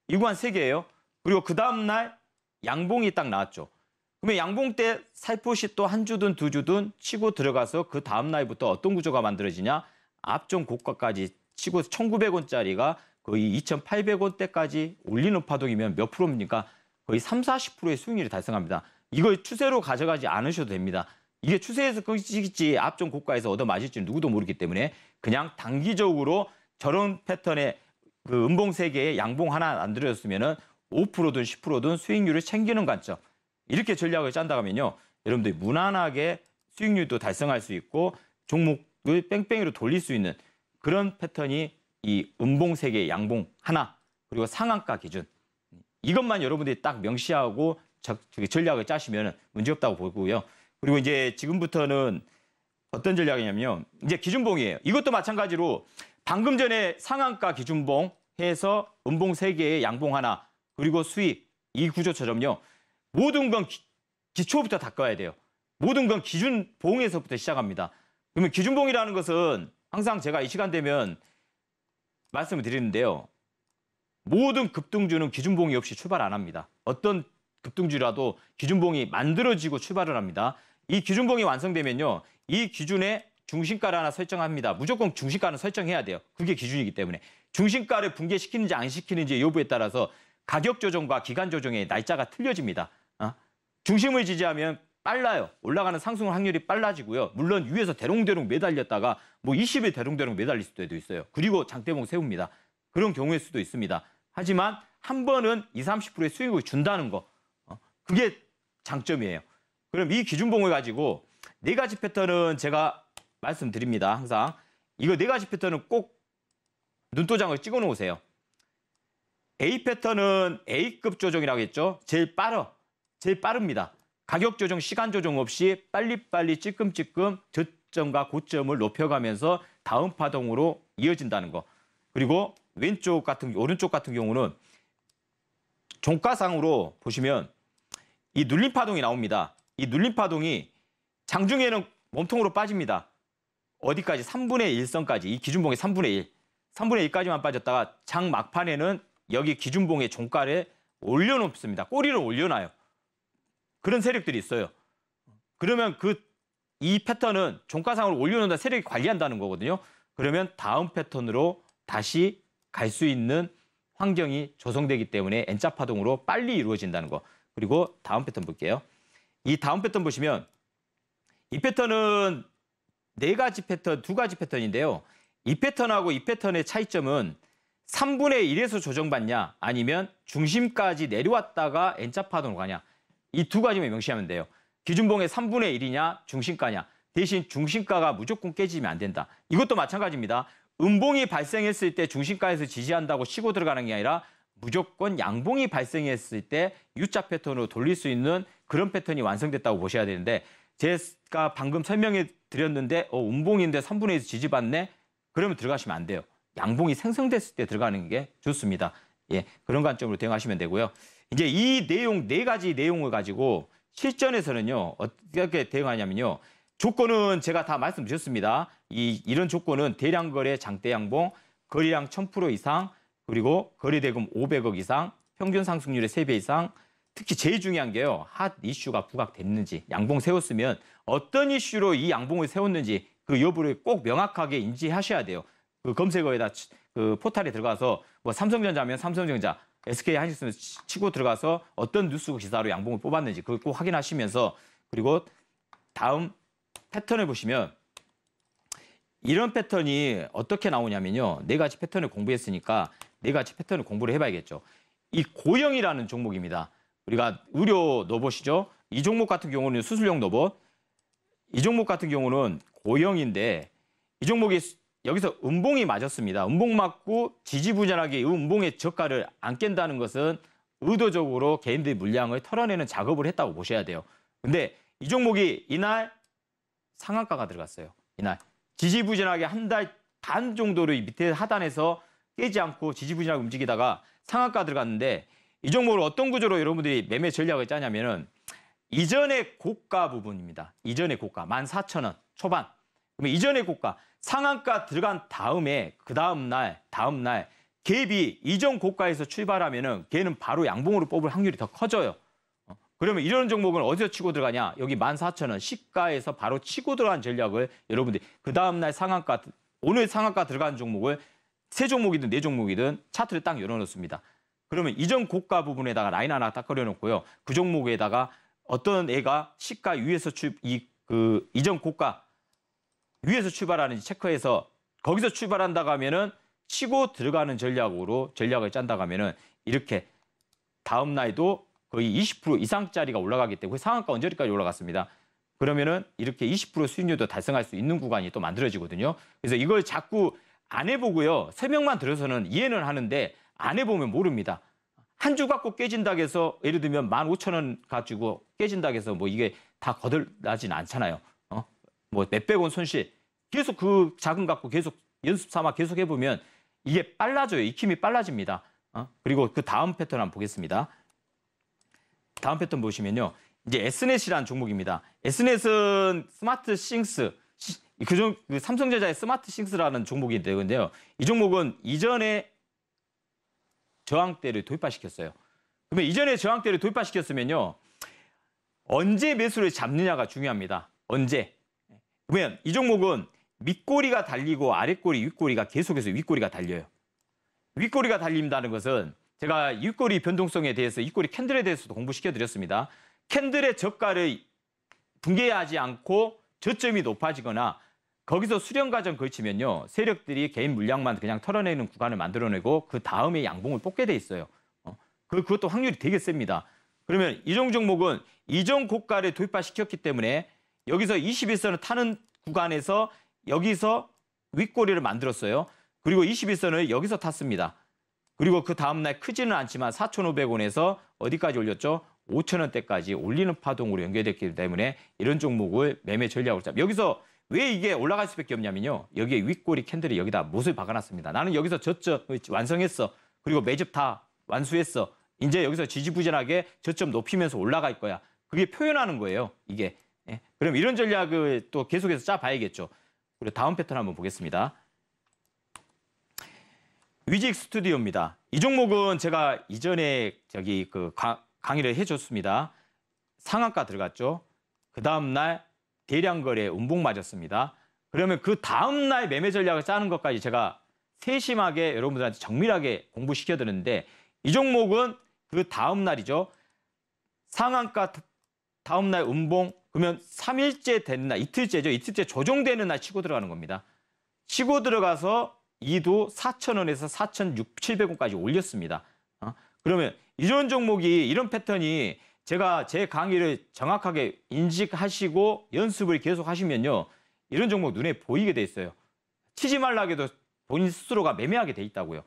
이한세 개예요. 그리고 그 다음 날 양봉이 딱 나왔죠. 그러면 양봉 때 살포시 또 한 주든 두 주든 치고 들어가서 그 다음 날부터 어떤 구조가 만들어지냐? 앞전 고가까지 치고 1,900원짜리가 거의 2,800원대까지 올리는 파동이면 몇 프로입니까? 거의 3, 40%의 수익률이 달성합니다. 이걸 추세로 가져가지 않으셔도 됩니다. 이게 추세에서 끊기지 앞전 고가에서 얻어 맞을지 누구도 모르기 때문에 그냥 단기적으로 저런 패턴의 그 음봉 세 개에 양봉 하나 안들어줬으면은 5%든 10%든 수익률을 챙기는 관점 이렇게 전략을 짠다 하면요 여러분들이 무난하게 수익률도 달성할 수 있고 종목을 뺑뺑이로 돌릴 수 있는 그런 패턴이 이 음봉 세 개, 양봉 하나 그리고 상한가 기준 이것만 여러분들이 딱 명시하고 전략을 짜시면 문제없다고 보고요. 그리고 이제 지금부터는 어떤 전략이냐면요. 이제 기준봉이에요. 이것도 마찬가지로 방금 전에 상한가 기준봉 해서 음봉 3개에 양봉 하나 그리고 수익 이 구조처럼요. 모든 건 기, 초부터 닦아야 돼요. 모든 건 기준봉에서부터 시작합니다. 그러면 기준봉이라는 것은 항상 제가 이 시간 되면 말씀을 드리는데요. 모든 급등주는 기준봉이 없이 출발 안 합니다. 어떤 급등주라도 기준봉이 만들어지고 출발을 합니다. 이 기준봉이 완성되면요. 이 기준에 중심가를 하나 설정합니다. 무조건 중심가는 설정해야 돼요. 그게 기준이기 때문에. 중심가를 붕괴시키는지 안 시키는지 여부에 따라서 가격 조정과 기간 조정의 날짜가 틀려집니다. 어? 중심을 지지하면 빨라요. 올라가는 상승 확률이 빨라지고요. 물론 위에서 대롱대롱 매달렸다가 뭐 20일 대롱대롱 매달릴 수도 있어요. 그리고 장대봉 세웁니다. 그런 경우일 수도 있습니다. 하지만 한 번은 20, 30%의 수익을 준다는 거. 어? 그게 장점이에요. 그럼 이 기준봉을 가지고 네 가지 패턴은 제가 말씀드립니다. 항상 이거 네 가지 패턴은 꼭 눈도장을 찍어 놓으세요. A 패턴은 A급 조정이라고 했죠. 제일 빠르, 제일 빠릅니다. 가격 조정, 시간 조정 없이 빨리빨리 찔끔찔끔 저점과 고점을 높여가면서 다음 파동으로 이어진다는 거. 그리고 왼쪽 같은 오른쪽 같은 경우는 종가상으로 보시면 이 눌림 파동이 나옵니다. 이 눌림 파동이 장중에는 몸통으로 빠집니다. 어디까지 3분의 1선까지 이 기준봉의 3분의 1, 3분의 1까지만 빠졌다가 장 막판에는 여기 기준봉의 종가를 올려놓습니다. 꼬리를 올려놔요. 그런 세력들이 있어요. 그러면 그 이 패턴은 종가상으로 올려놓는다 세력이 관리한다는 거거든요. 그러면 다음 패턴으로 다시 갈 수 있는 환경이 조성되기 때문에 N자 파동으로 빨리 이루어진다는 거. 그리고 다음 패턴 볼게요. 이 다음 패턴 보시면 이 패턴은 네 가지 패턴, 두 가지 패턴인데요. 이 패턴하고 이 패턴의 차이점은 3분의 1에서 조정받냐 아니면 중심까지 내려왔다가 N자 파동으로 가냐 이 두 가지만 명시하면 돼요. 기준봉의 3분의 1이냐 중심가냐 대신 중심가가 무조건 깨지면 안 된다. 이것도 마찬가지입니다. 음봉이 발생했을 때 중심가에서 지지한다고 치고 들어가는 게 아니라 무조건 양봉이 발생했을 때 U자 패턴으로 돌릴 수 있는 그런 패턴이 완성됐다고 보셔야 되는데 제가 방금 설명해 드렸는데 어, 운봉인데 3분의 1에서 지지받네. 그러면 들어가시면 안 돼요. 양봉이 생성됐을 때 들어가는 게 좋습니다. 예, 그런 관점으로 대응하시면 되고요. 이제 이 내용 네 가지 내용을 가지고 실전에서는요 어떻게 대응하냐면요 조건은 제가 다 말씀드렸습니다. 이 이런 조건은 대량 거래 장대 양봉 거래량1000% 이상 그리고 거래대금 500억 이상 평균 상승률의 3배 이상 특히 제일 중요한 게요. 핫 이슈가 부각됐는지 양봉 세웠으면 어떤 이슈로 이 양봉을 세웠는지 그 여부를 꼭 명확하게 인지하셔야 돼요. 그 검색어에다 그포탈에 들어가서 뭐 삼성전자면 삼성전자, SK 하이닉스면 치고 들어가서 어떤 뉴스 기사로 양봉을 뽑았는지 그걸 꼭 확인하시면서 그리고 다음 패턴을 보시면 이런 패턴이 어떻게 나오냐면요. 네 가지 패턴을 공부했으니까 네 가지 패턴을 공부를 해봐야겠죠. 이 고형이라는 종목입니다. 우리가 의료 로봇이죠. 이 종목 같은 경우는 수술용 로봇. 이 종목 같은 경우는 고형인데 이 종목이 여기서 음봉이 맞았습니다. 음봉 맞고 지지부진하게 이 음봉의 저가를 안 깬다는 것은 의도적으로 개인들의 물량을 털어내는 작업을 했다고 보셔야 돼요. 근데 이 종목이 이날 상한가가 들어갔어요. 이날 지지부진하게 한 달 반정도를 밑에 하단에서 깨지 않고 지지부진하게 움직이다가 상한가 들어갔는데 이 종목을 어떤 구조로 여러분들이 매매 전략을 짜냐면은 이전의 고가 부분입니다. 이전의 고가 14,000원 초반. 그러면 이전의 고가 상한가 들어간 다음에 그 다음 날 다음 날 갭이 이전 고가에서 출발하면은 걔는 바로 양봉으로 뽑을 확률이 더 커져요. 어, 그러면 이런 종목은 어디서 치고 들어가냐? 여기 14,000원 시가에서 바로 치고 들어간 전략을 여러분들그 다음 날 상한가 오늘 상한가 들어간 종목을 세 종목이든 네 종목이든 차트를 딱 열어놓습니다. 그러면 이전 고가 부분에다가 라인 하나 딱 그려놓고요. 그 종목에다가 어떤 애가 시가 위에서 출, 이, 그, 이전 고가 위에서 출발하는지 체크해서 거기서 출발한다 가면은 치고 들어가는 전략으로 전략을 짠다 가면은 이렇게 다음 날도 거의 20% 이상짜리가 올라가기 때문에 그 상한가 언저리까지 올라갔습니다. 그러면은 이렇게 20% 수익률도 달성할 수 있는 구간이 또 만들어지거든요. 그래서 이걸 자꾸 안 해보고요. 새명만 들어서는 이해는 하는데 안 해보면 모릅니다. 한 주 갖고 깨진다 해서 예를 들면 만 오천 원 가지고 깨진다 해서 뭐 이게 다 거들나진 않잖아요. 어? 뭐 몇백 원 손실 계속 그 자금 갖고 계속 연습 삼아 계속 해보면 이게 빨라져요. 익힘이 빨라집니다. 어? 그리고 그 다음 패턴 한번 보겠습니다. 다음 패턴 보시면요. 이제 S넷이라는 종목입니다. s n s 은 스마트 싱스, 그, 그 삼성전자의 스마트 싱스라는 종목이 되는데요. 이 종목은 이전에 저항대를 돌파시켰어요. 그러면 이전에 저항대를 돌파시켰으면요. 언제 매수를 잡느냐가 중요합니다. 언제. 그러면 이 종목은 밑꼬리가 달리고 아랫꼬리, 윗꼬리가 계속해서 윗꼬리가 달려요. 윗꼬리가 달린다는 것은 제가 윗꼬리 변동성에 대해서 윗꼬리 캔들에 대해서도 공부시켜드렸습니다. 캔들의 저가를 붕괴하지 않고 저점이 높아지거나 거기서 수련 과정 걸치면요 세력들이 개인 물량만 그냥 털어내는 구간을 만들어내고 그 다음에 양봉을 뽑게 돼 있어요. 어, 그 그것도 확률이 되게 셉니다. 그러면 이종 종목은 이종 고가를 돌파시켰기 때문에 여기서 21선을 타는 구간에서 여기서 윗꼬리를 만들었어요. 그리고 21선을 여기서 탔습니다. 그리고 그 다음날 크지는 않지만 4,500원에서 어디까지 올렸죠? 5,000원대까지 올리는 파동으로 연결됐기 때문에 이런 종목을 매매 전략으로 잡. 여기서 왜 이게 올라갈 수밖에 없냐면요. 여기에 윗꼬리 캔들이 여기다 못을 박아놨습니다. 나는 여기서 저점 완성했어. 그리고 매집 다 완수했어. 이제 여기서 지지부진하게 저점 높이면서 올라갈 거야. 그게 표현하는 거예요. 이게. 예? 그럼 이런 전략을 또 계속해서 짜봐야겠죠. 그리고 다음 패턴 한번 보겠습니다. 위직 스튜디오입니다. 이 종목은 제가 이전에 저기 그 강, 강의를 해줬습니다. 상한가 들어갔죠. 그 다음날 대량 거래에 운봉 맞았습니다. 그러면 그 다음 날 매매 전략을 짜는 것까지 제가 세심하게 여러분들한테 정밀하게 공부시켜 드는데 이 종목은 그 다음 날이죠. 상한가 다음 날 운봉 그러면 3일째 되는 날 이틀째죠. 이틀째 조정되는 날 치고 들어가는 겁니다. 치고 들어가서 이도 4,000원에서 4,700원까지 올렸습니다. 어? 그러면 이런 종목이 이런 패턴이 제가 제 강의를 정확하게 인식하시고 연습을 계속 하시면요. 이런 종목 눈에 보이게 돼 있어요. 치지 말라게도 본인 스스로가 매매하게 돼 있다고요.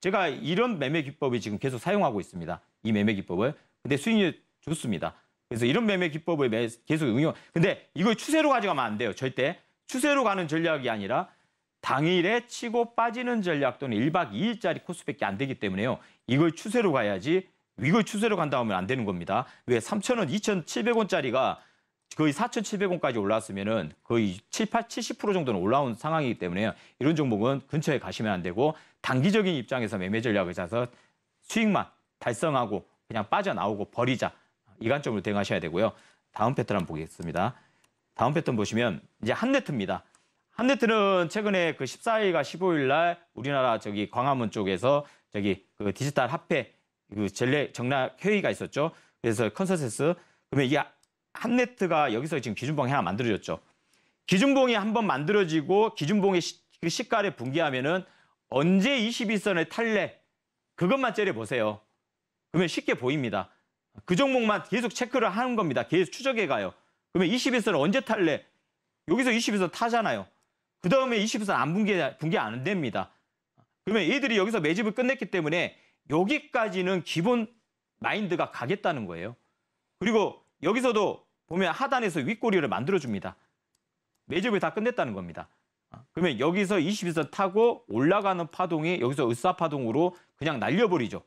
제가 이런 매매 기법을 지금 계속 사용하고 있습니다. 이 매매 기법을. 근데 수익률 좋습니다. 그래서 이런 매매 기법을 매, 계속 응용. 근데 이걸 추세로 가져가면 안 돼요. 절대. 추세로 가는 전략이 아니라 당일에 치고 빠지는 전략 또는 1박 2일짜리 코스밖에 안 되기 때문에요. 이걸 추세로 가야지 위걸 추세로 간다 하면 안 되는 겁니다. 왜3천원 2,700원짜리가 거의 4,700원까지 올라왔으면은 거의 7, 8, 70% 정도는 올라온 상황이기 때문에 이런 종목은 근처에 가시면 안 되고 단기적인 입장에서 매매 전략을 짜서 수익만 달성하고 그냥 빠져나오고 버리자 이 관점으로 대응하셔야 되고요. 다음 패턴 한번 보겠습니다. 다음 패턴 보시면 이제 한네트입니다. 한네트는 최근에 그 14일과 15일 날 우리나라 저기 광화문 쪽에서 저기 그 디지털 합폐 그 전략 정략 회의가 있었죠. 그래서 컨설세스 그러면 이게 한네트가 여기서 지금 기준봉이 하나 만들어졌죠. 기준봉이 한번 만들어지고 기준봉의 그 시가를 분기하면은 언제 2 2선에 탈래 그것만 째려 보세요. 그러면 쉽게 보입니다. 그 종목만 계속 체크를 하는 겁니다. 계속 추적해 가요. 그러면 22선을 언제 탈래? 여기서 22선 타잖아요. 그 다음에 22선 안 분기 분기 안 됩니다. 그러면 얘들이 여기서 매집을 끝냈기 때문에 여기까지는 기본 마인드가 가겠다는 거예요. 그리고 여기서도 보면 하단에서 윗꼬리를 만들어줍니다. 매집이다 끝냈다는 겁니다. 어, 그러면 여기서 21선 타고 올라가는 파동이 여기서 으사파동으로 그냥 날려버리죠.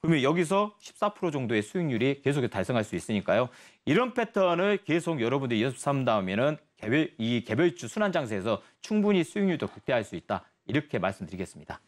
그러면 여기서 14% 정도의 수익률이 계속 달성할 수 있으니까요. 이런 패턴을 계속 여러분들이 연습한다면 개별, 이 개별주 순환장세에서 충분히 수익률도 극대화할 수 있다. 이렇게 말씀드리겠습니다.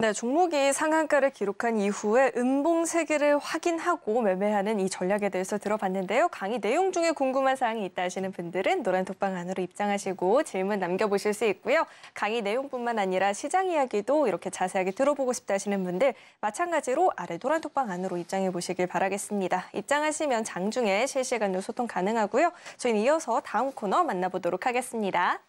네, 종목이 상한가를 기록한 이후에 음봉 세계를 확인하고 매매하는 이 전략에 대해서 들어봤는데요. 강의 내용 중에 궁금한 사항이 있다 하시는 분들은 노란 톡방 안으로 입장하시고 질문 남겨보실 수 있고요. 강의 내용뿐만 아니라 시장 이야기도 이렇게 자세하게 들어보고 싶다 하시는 분들 마찬가지로 아래 노란 톡방 안으로 입장해 보시길 바라겠습니다. 입장하시면 장중에 실시간으로 소통 가능하고요. 저희는 이어서 다음 코너 만나보도록 하겠습니다.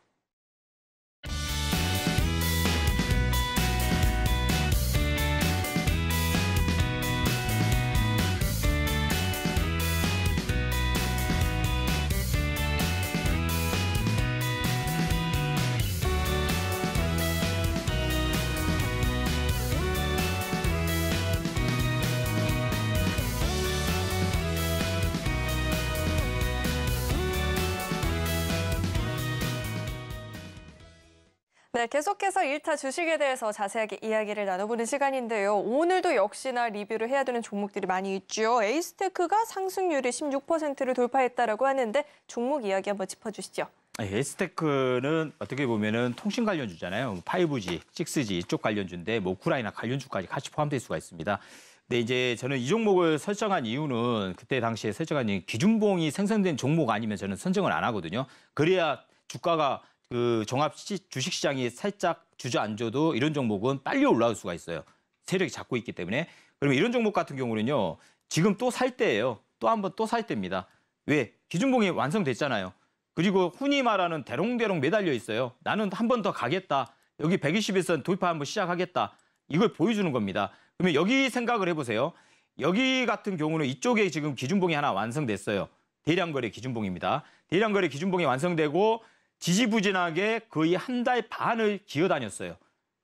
네, 계속해서 1타 주식에 대해서 자세하게 이야기를 나눠보는 시간인데요. 오늘도 역시나 리뷰를 해야 되는 종목들이 많이 있죠. 에이스테크가 상승률이 16%를 돌파했다고 하는데 종목 이야기 한번 짚어주시죠. 아, 에스테크는 이 어떻게 보면은 통신 관련주잖아요. 5G, 뭐 6G 이쪽 관련주인데 뭐 우크라이나 관련주까지 같이 포함될 수가 있습니다. 근데 이제 저는 이 종목을 설정한 이유는 그때 당시에 설정한 기준봉이 생성된 종목 아니면 저는 선정을 안 하거든요. 그래야 주가가 그 종합 주식 시장이 살짝 주저앉아도 이런 종목은 빨리 올라올 수가 있어요. 세력이 잡고 있기 때문에. 그러면 이런 종목 같은 경우는요. 지금 또 살 때예요. 또 한번 또 살 때입니다. 왜? 기준봉이 완성됐잖아요. 그리고 훈이 말하는 대롱대롱 매달려 있어요. 나는 한 번 더 가겠다. 여기 120일선 돌파 한번 시작하겠다. 이걸 보여주는 겁니다. 그러면 여기 생각을 해보세요. 여기 같은 경우는 이쪽에 지금 기준봉이 하나 완성됐어요. 대량거래 기준봉입니다. 대량거래 기준봉이 완성되고 지지부진하게 거의 한 달 반을 기어다녔어요.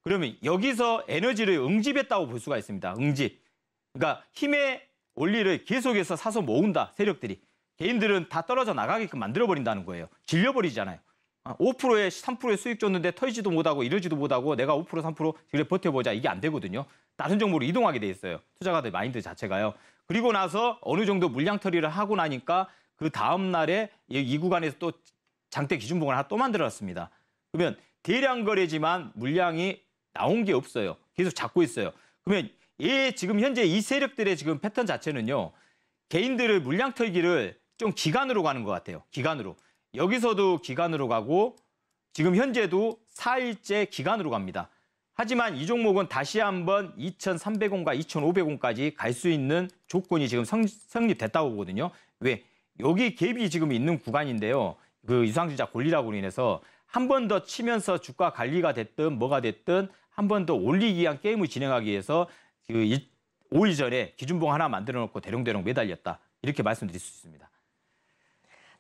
그러면 여기서 에너지를 응집했다고 볼 수가 있습니다. 응집. 그러니까 힘의 원리를 계속해서 사서 모은다. 세력들이. 개인들은 다 떨어져 나가게끔 만들어버린다는 거예요. 질려버리잖아요. 5%에 아, 3%의 수익 줬는데 털지도 못하고 이러지도 못하고 내가 5% 3% 그래 버텨보자 이게 안 되거든요. 다른 종목으로 이동하게 돼 있어요. 투자가들 마인드 자체가요. 그리고 나서 어느 정도 물량 처리를 하고 나니까 그 다음 날에 이 구간에서 또 장대 기준봉을 하나 또 만들어놨습니다. 그러면 대량 거래지만 물량이 나온 게 없어요. 계속 잡고 있어요. 그러면 이 지금 현재 이 세력들의 지금 패턴 자체는요. 개인들의 물량 털기를 좀 기간으로 가는 것 같아요. 기간으로. 여기서도 기간으로 가고 지금 현재도 4일째 기간으로 갑니다. 하지만 이 종목은 다시 한번 2,300원과 2,500원까지 갈 수 있는 조건이 지금 성, 성립됐다고 보거든요. 왜? 여기 갭이 지금 있는 구간인데요. 그이상증자 권리라고 인해서 한 번 더 치면서 주가 관리가 됐든 뭐가 됐든 한 번 더 올리기 위한 게임을 진행하기 위해서 그 5일 전에 기준봉 하나 만들어 놓고 대롱대롱 매달렸다. 이렇게 말씀드릴 수 있습니다.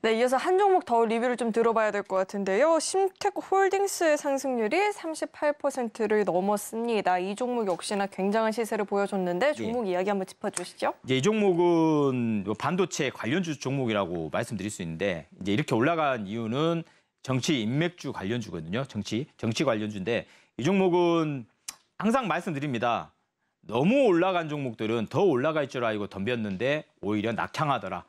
네, 이어서 한 종목 더 리뷰를 좀 들어봐야 될 것 같은데요. 심테크 홀딩스의 상승률이 38%를 넘었습니다. 이 종목 역시나 굉장한 시세를 보여줬는데 예. 종목 예. 이야기 한번 짚어주시죠. 예, 이 종목은 뭐 반도체 관련주 종목이라고 말씀드릴 수 있는데 이제 이렇게 올라간 이유는 정치 인맥주 관련주거든요. 정치 정치 관련주인데 이 종목은 항상 말씀드립니다. 너무 올라간 종목들은 더 올라갈 줄 알고 덤볐는데 오히려 낙향하더라.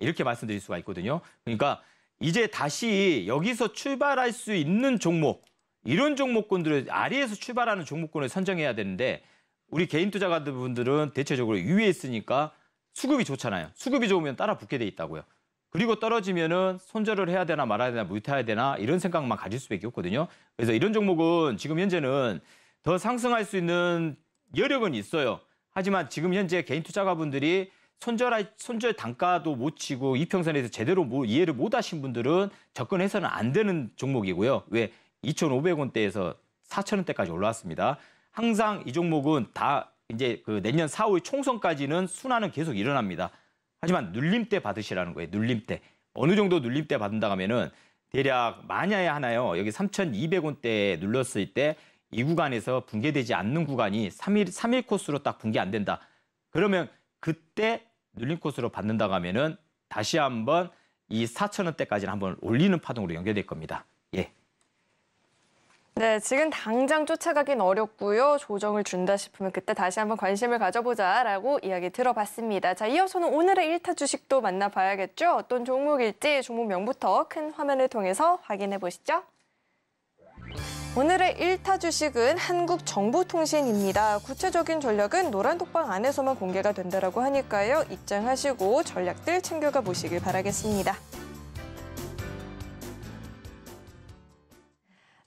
이렇게 말씀드릴 수가 있거든요. 그러니까 이제 다시 여기서 출발할 수 있는 종목 이런 종목군들을 아래에서 출발하는 종목군을 선정해야 되는데 우리 개인 투자가분들은 대체적으로 위에 있으니까 수급이 좋잖아요. 수급이 좋으면 따라 붙게 돼 있다고요. 그리고 떨어지면은 손절을 해야 되나 말아야 되나 물타야 되나 이런 생각만 가질 수밖에 없거든요. 그래서 이런 종목은 지금 현재는 더 상승할 수 있는 여력은 있어요. 하지만 지금 현재 개인 투자가분들이 손절 손절 단가도 못 치고 이평선에서 제대로 뭐 이해를 못 하신 분들은 접근해서는 안 되는 종목이고요. 왜 2,500원대에서 4,000원대까지 올라왔습니다. 항상 이 종목은 다 이제 그 내년 4월 총선까지는 순환은 계속 일어납니다. 하지만 눌림때 받으시라는 거예요. 눌림때 어느 정도 눌림때 받는다 하면은 대략 만약에 하나요. 여기 3,200원대에 눌렀을 때 이 구간에서 붕괴되지 않는 구간이 3일 3일 코스로 딱 붕괴 안 된다. 그러면 그때 눌림꽃으로 받는다고 하면은 다시 한번 이 4천 원대까지는 한번 올리는 파동으로 연결될 겁니다. 예. 네, 지금 당장 쫓아가긴 어렵고요. 조정을 준다 싶으면 그때 다시 한번 관심을 가져보자라고 이야기 들어봤습니다. 자, 이어서는 오늘의 일타 주식도 만나봐야겠죠. 어떤 종목일지 종목명부터 큰 화면을 통해서 확인해 보시죠. 오늘의 1타 주식은 한국정보통신입니다. 구체적인 전략은 노란 독방 안에서만 공개가 된다고 하니까요. 입장하시고 전략들 챙겨가 보시길 바라겠습니다.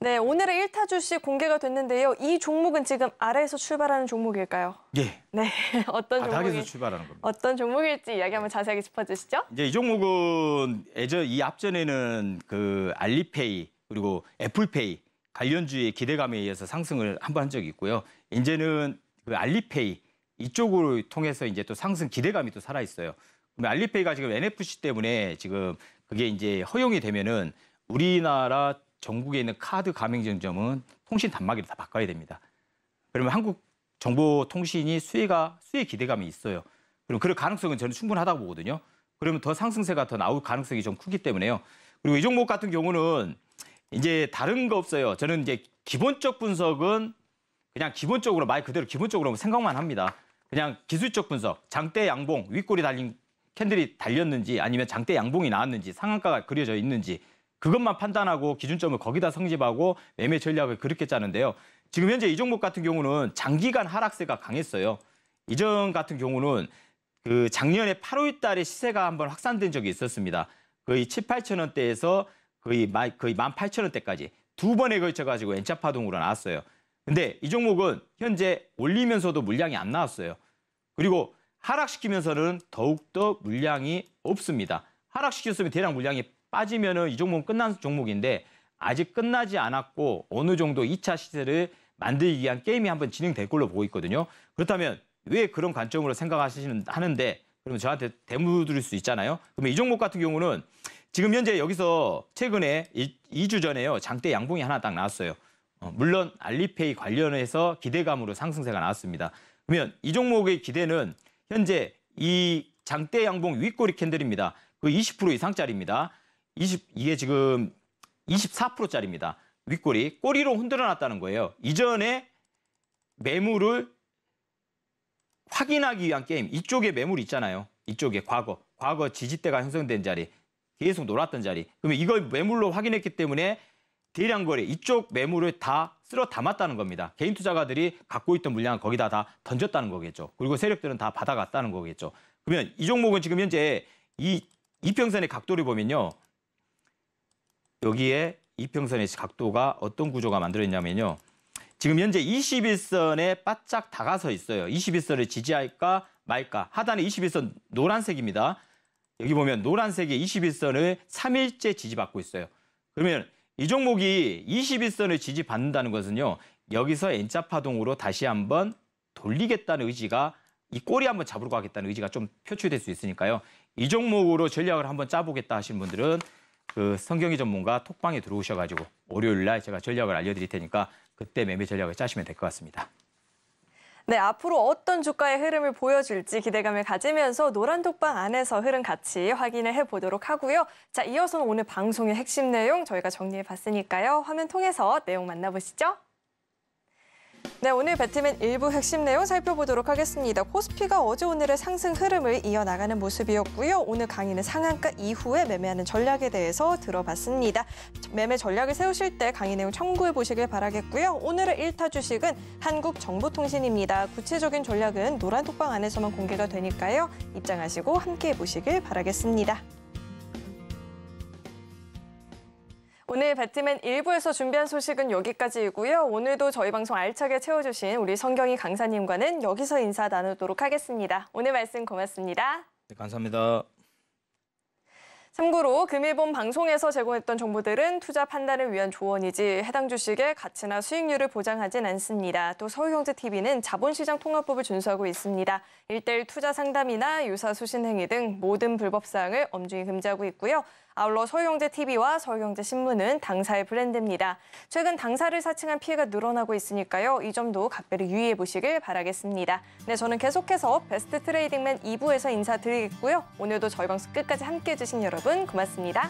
네, 오늘의 1타 주식 공개가 됐는데요. 이 종목은 지금 아래에서 출발하는 종목일까요? 예. 네. [LAUGHS] 어떤 바닥에서 종목 출발하는 겁니다. 어떤 종목일지 이야기 한번 자세하게 짚어 주시죠. 이제 이 종목은 예전 이 앞전에는 그 알리페이 그리고 애플페이 관련주의 기대감에 의해서 상승을 한 번 한 적이 있고요. 이제는 그 알리페이 이쪽을 통해서 이제 또 상승 기대감이 또 살아 있어요. 그러면 알리페이가 지금 NFC 때문에 지금 그게 이제 허용이 되면은 우리나라 전국에 있는 카드 가맹점점은 통신 단말기를 다 바꿔야 됩니다. 그러면 한국 정보 통신이 수혜가 수혜 기대감이 있어요. 그럼 그럴 가능성은 저는 충분하다고 보거든요. 그러면 더 상승세가 더 나올 가능성이 좀 크기 때문에요. 그리고 이 종목 같은 경우는 이제 다른 거 없어요. 저는 이제 기본적 분석은 그냥 기본적으로 말 그대로 기본적으로 생각만 합니다. 그냥 기술적 분석, 장대 양봉, 윗골이 달린 캔들이 달렸는지 아니면 장대 양봉이 나왔는지 상한가가 그려져 있는지 그것만 판단하고 기준점을 거기다 성집하고 매매 전략을 그렇게 짜는데요. 지금 현재 이 종목 같은 경우는 장기간 하락세가 강했어요. 이전 같은 경우는 그 작년에 8월 달에 시세가 한번 확산된 적이 있었습니다. 거의 7, 8천 원대에서 거의 마, 거의 18,000원대까지 두 번에 걸쳐 가지고 엔차 파동으로 나왔어요. 근데 이 종목은 현재 올리면서도 물량이 안 나왔어요. 그리고 하락시키면서는 더욱더 물량이 없습니다. 하락시켰으면 대량 물량이 빠지면 이 종목은 끝난 종목인데 아직 끝나지 않았고 어느 정도 2차 시세를 만들기 위한 게임이 한번 진행될 걸로 보고 있거든요. 그렇다면 왜 그런 관점으로 생각하시는 하는데 그러면 저한테 대물 드릴 수 있잖아요. 그러면 이 종목 같은 경우는 지금 현재 여기서 최근에 2주 전에요. 장대 양봉이 하나 딱 나왔어요. 어, 물론 알리페이 관련해서 기대감으로 상승세가 나왔습니다. 그러면 이 종목의 기대는 현재 이 장대 양봉 윗꼬리 캔들입니다. 그 20% 이상짜리입니다. 20, 이게 지금 24%짜리입니다. 윗꼬리 꼬리로 흔들어 놨다는 거예요. 이전에 매물을 확인하기 위한 게임 이쪽에 매물 있잖아요. 이쪽에 과거 과거 지지대가 형성된 자리 계속 놀았던 자리. 그러면 이걸 매물로 확인했기 때문에 대량 거래 이쪽 매물을 다 쓸어 담았다는 겁니다. 개인 투자가들이 갖고 있던 물량을 거기다 다 던졌다는 거겠죠. 그리고 세력들은 다 받아갔다는 거겠죠. 그러면 이 종목은 지금 현재 이 이평선의 각도를 보면요. 여기에 이평선의 각도가 어떤 구조가 만들어졌냐면요. 지금 현재 21선에 바짝 다가서 있어요. 21선을 지지할까 말까. 하단에 21선 노란색입니다. 여기 보면 노란색의 21선을 3일째 지지받고 있어요. 그러면 이 종목이 21선을 지지받는다는 것은요. 여기서 N자 파동으로 다시 한번 돌리겠다는 의지가 이 꼬리 한번 잡으러 가겠다는 의지가 좀 표출될 수 있으니까요. 이 종목으로 전략을 한번 짜보겠다 하신 분들은 그성경의 전문가 톡방에 들어오셔가지고 월요일 날 제가 전략을 알려드릴 테니까 그때 매매 전략을 짜시면 될 것 같습니다. 네, 앞으로 어떤 주가의 흐름을 보여줄지 기대감을 가지면서 노란독방 안에서 흐름 같이 확인을 해보도록 하고요. 자, 이어서는 오늘 방송의 핵심 내용 저희가 정리해봤으니까요. 화면 통해서 내용 만나보시죠. 네, 오늘 배트맨 일부 핵심 내용 살펴보도록 하겠습니다. 코스피가 어제 오늘의 상승 흐름을 이어나가는 모습이었고요. 오늘 강의는 상한가 이후에 매매하는 전략에 대해서 들어봤습니다. 매매 전략을 세우실 때 강의 내용 참고해 보시길 바라겠고요. 오늘의 일타 주식은 한국정보통신입니다. 구체적인 전략은 노란 톡방 안에서만 공개가 되니까요. 입장하시고 함께해 보시길 바라겠습니다. 오늘 배트맨 1부에서 준비한 소식은 여기까지이고요. 오늘도 저희 방송 알차게 채워주신 우리 성경희 강사님과는 여기서 인사 나누도록 하겠습니다. 오늘 말씀 고맙습니다. 네, 감사합니다. 참고로 금일본 방송에서 제공했던 정보들은 투자 판단을 위한 조언이지 해당 주식의 가치나 수익률을 보장하진 않습니다. 또 서울경제TV는 자본시장 통합법을 준수하고 있습니다. 일대일 투자 상담이나 유사 수신 행위 등 모든 불법 사항을 엄중히 금지하고 있고요. 아울러 서울경제TV와 서울경제신문은 당사의 브랜드입니다. 최근 당사를 사칭한 피해가 늘어나고 있으니까요. 이 점도 각별히 유의해 보시길 바라겠습니다. 네, 저는 계속해서 베스트 트레이딩맨 2부에서 인사드리겠고요. 오늘도 저희 방송 끝까지 함께해 주신 여러분 고맙습니다.